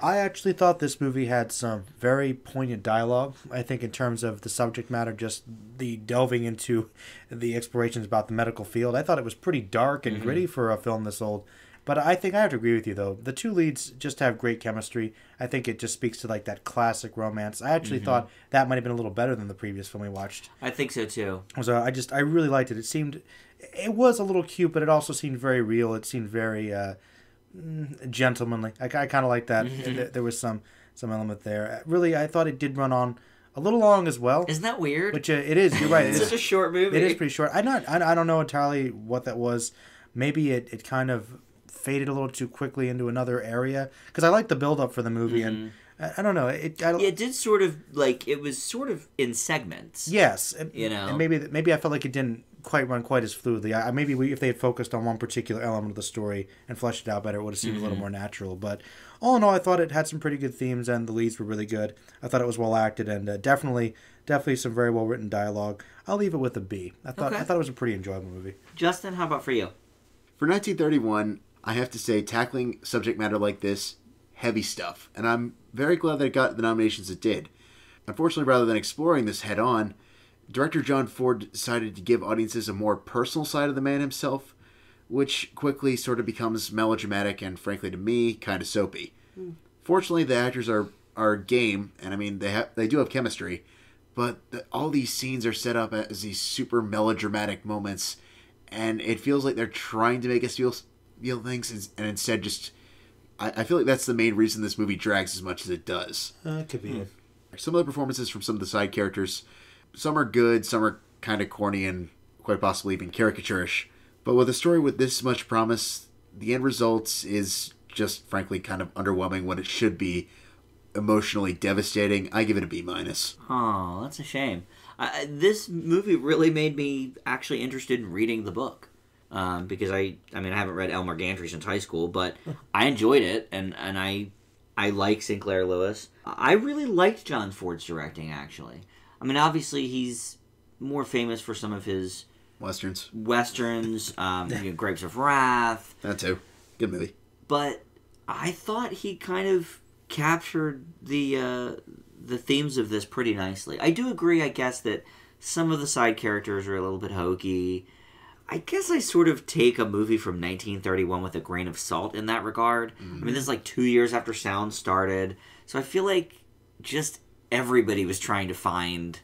I actually thought this movie had some very poignant dialogue. I think, in terms of the subject matter, just the delving into the explorations about the medical field, I thought it was pretty dark and mm-hmm. gritty for a film this old. But I think I have to agree with you, though. The two leads just have great chemistry. I think it just speaks to like that classic romance. I actually mm-hmm. thought that might have been a little better than the previous film we watched. I think so too. So I just I really liked it. It seemed it was a little cute, but it also seemed very real. It seemed very. Uh, Mm, gentlemanly. I, I kind of like that. Mm-hmm. There was some some element there. Uh, really, I thought it did run on a little long as well. Isn't that weird? Which uh, it is. You're right. it's such a short movie. It is pretty short. I not. I, I don't know entirely what that was. Maybe it, it kind of faded a little too quickly into another area because I like the build up for the movie mm-hmm. and. I don't know. It, I, yeah, it did sort of like it was sort of in segments. Yes, you know, maybe maybe I felt like it didn't quite run quite as fluidly. I, maybe we, if they had focused on one particular element of the story and fleshed it out better, it would have seemed mm-hmm. a little mm-hmm. more natural. But all in all, I thought it had some pretty good themes, and the leads were really good. I thought it was well acted, and uh, definitely, definitely some very well written dialogue. I'll leave it with a B. I thought okay. I thought it was a pretty enjoyable movie. Justin, how about for you? For 1931, I have to say, tackling subject matter like this, heavy stuff, and I'm very glad that it got the nominations it did. Unfortunately, rather than exploring this head on, director John Ford decided to give audiences a more personal side of the man himself, which quickly sort of becomes melodramatic and, frankly, to me, kind of soapy. Mm. Fortunately, the actors are are game, and I mean they have they do have chemistry, but the, all these scenes are set up as these super melodramatic moments, and it feels like they're trying to make us feel feel things, and, and instead just. I, feel like that's the main reason this movie drags as much as it does. Uh, could be mm. Some of the performances from some of the side characters some are good, some are kind of corny and quite possibly even caricaturish. But with a story with this much promise, the end result is just frankly kind of underwhelming when it should be emotionally devastating. I give it a B minus. Oh, that's a shame. this movie really made me actually interested in reading the book um, because I, I mean, I haven't read Elmer Gantry since high school, but I enjoyed it and and I, I like Sinclair Lewis. I really liked John Ford's directing actually. I mean, obviously he's more famous for some of his westerns, westerns, um, you know, Grapes of Wrath. That too, good movie. But I thought he kind of captured the uh, the themes of this pretty nicely. I do agree, I guess, that some of the side characters are a little bit hokey. I guess I sort of take a movie from 1931 with a grain of salt in that regard. Mm-hmm. I mean, mm-hmm. this is like two years after Sound started, so I feel like just everybody was trying to find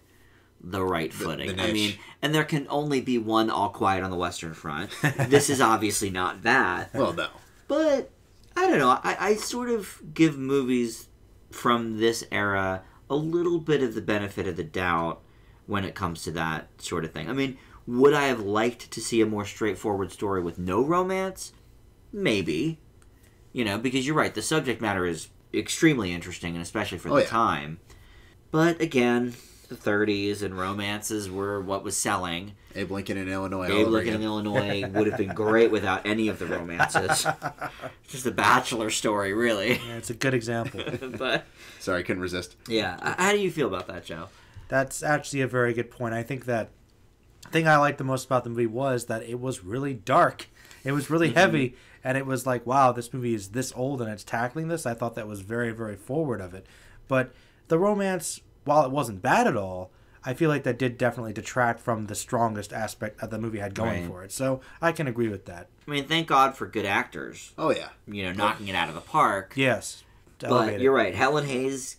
the right footing. The, the I mean, and there can only be one All Quiet on the Western Front. this is obviously not that. Well, no. But I don't know. I, I sort of give movies from this era a little bit of the benefit of the doubt when it comes to that sort of thing. I mean, would I have liked to see a more straightforward story with no romance? Maybe. You know, because you're right, the subject matter is extremely interesting, and especially for oh, the yeah. time. But again, the 30s and romances were what was selling. Abe Lincoln in Illinois. Abe Lincoln in Illinois would have been great without any of the romances. Just a Bachelor story, really. Yeah, it's a good example. but sorry, couldn't resist. Yeah, how do you feel about that, Joe? That's actually a very good point. I think that thing I liked the most about the movie was that it was really dark. It was really mm-hmm. heavy, and it was like, wow, this movie is this old and it's tackling this. I thought that was very, very forward of it. But the romance while it wasn't bad at all, I feel like that did definitely detract from the strongest aspect that the movie had going right. for it. So I can agree with that. I mean, thank God for good actors. Oh yeah, you know, knocking it out of the park. Yes, but you're right. Helen Hayes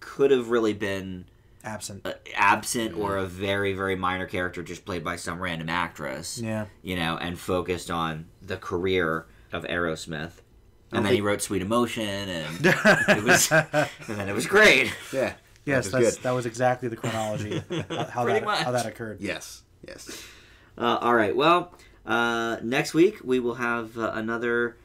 could have really been absent, uh, absent, or a very very minor character just played by some random actress. Yeah, you know, and focused on the career of Aerosmith. And then he wrote "Sweet Emotion," and it was, and then it was great. Yeah, Yes, that's, that was exactly the chronology how, that, much. how that occurred. Yes, yes. Uh, all right. Well, uh, next week we will have uh, another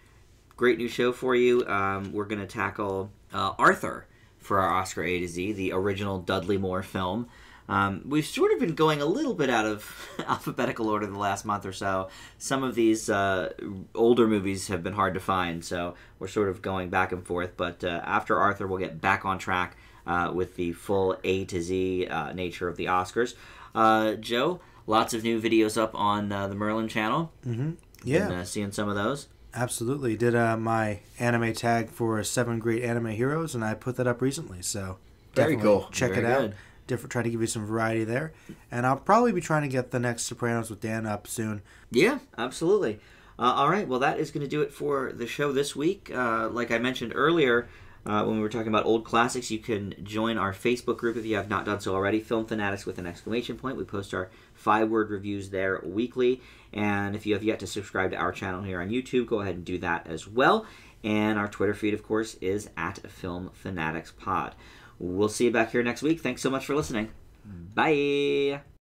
great new show for you. Um, we're going to tackle uh, Arthur for our Oscar A to Z, the original Dudley Moore film. Um, we've sort of been going a little bit out of alphabetical order the last month or so. Some of these uh, older movies have been hard to find, so we're sort of going back and forth. But uh, after Arthur, we'll get back on track uh, with the full A to Z uh, nature of the Oscars. Uh, Joe, lots of new videos up on uh, the Merlin channel. Mm-hmm. Yeah, Been, seeing some of those. Absolutely, did my anime tag for seven great anime heroes, and I put that up recently. So very cool. Check very it out. different try to give you some variety there and i'll probably be trying to get the next sopranos with dan up soon yeah absolutely uh, all right well that is going to do it for the show this week uh, like i mentioned earlier uh, when we were talking about old classics, you can join our Facebook group if you have not done so already. Film Fanatics with an exclamation point. We post our five word reviews there weekly. And if you have yet to subscribe to our channel here on YouTube, go ahead and do that as well. And our Twitter feed, of course, is at Film Fanatics Pod. We'll see you back here next week. Thanks so much for listening. Mm-hmm. Bye.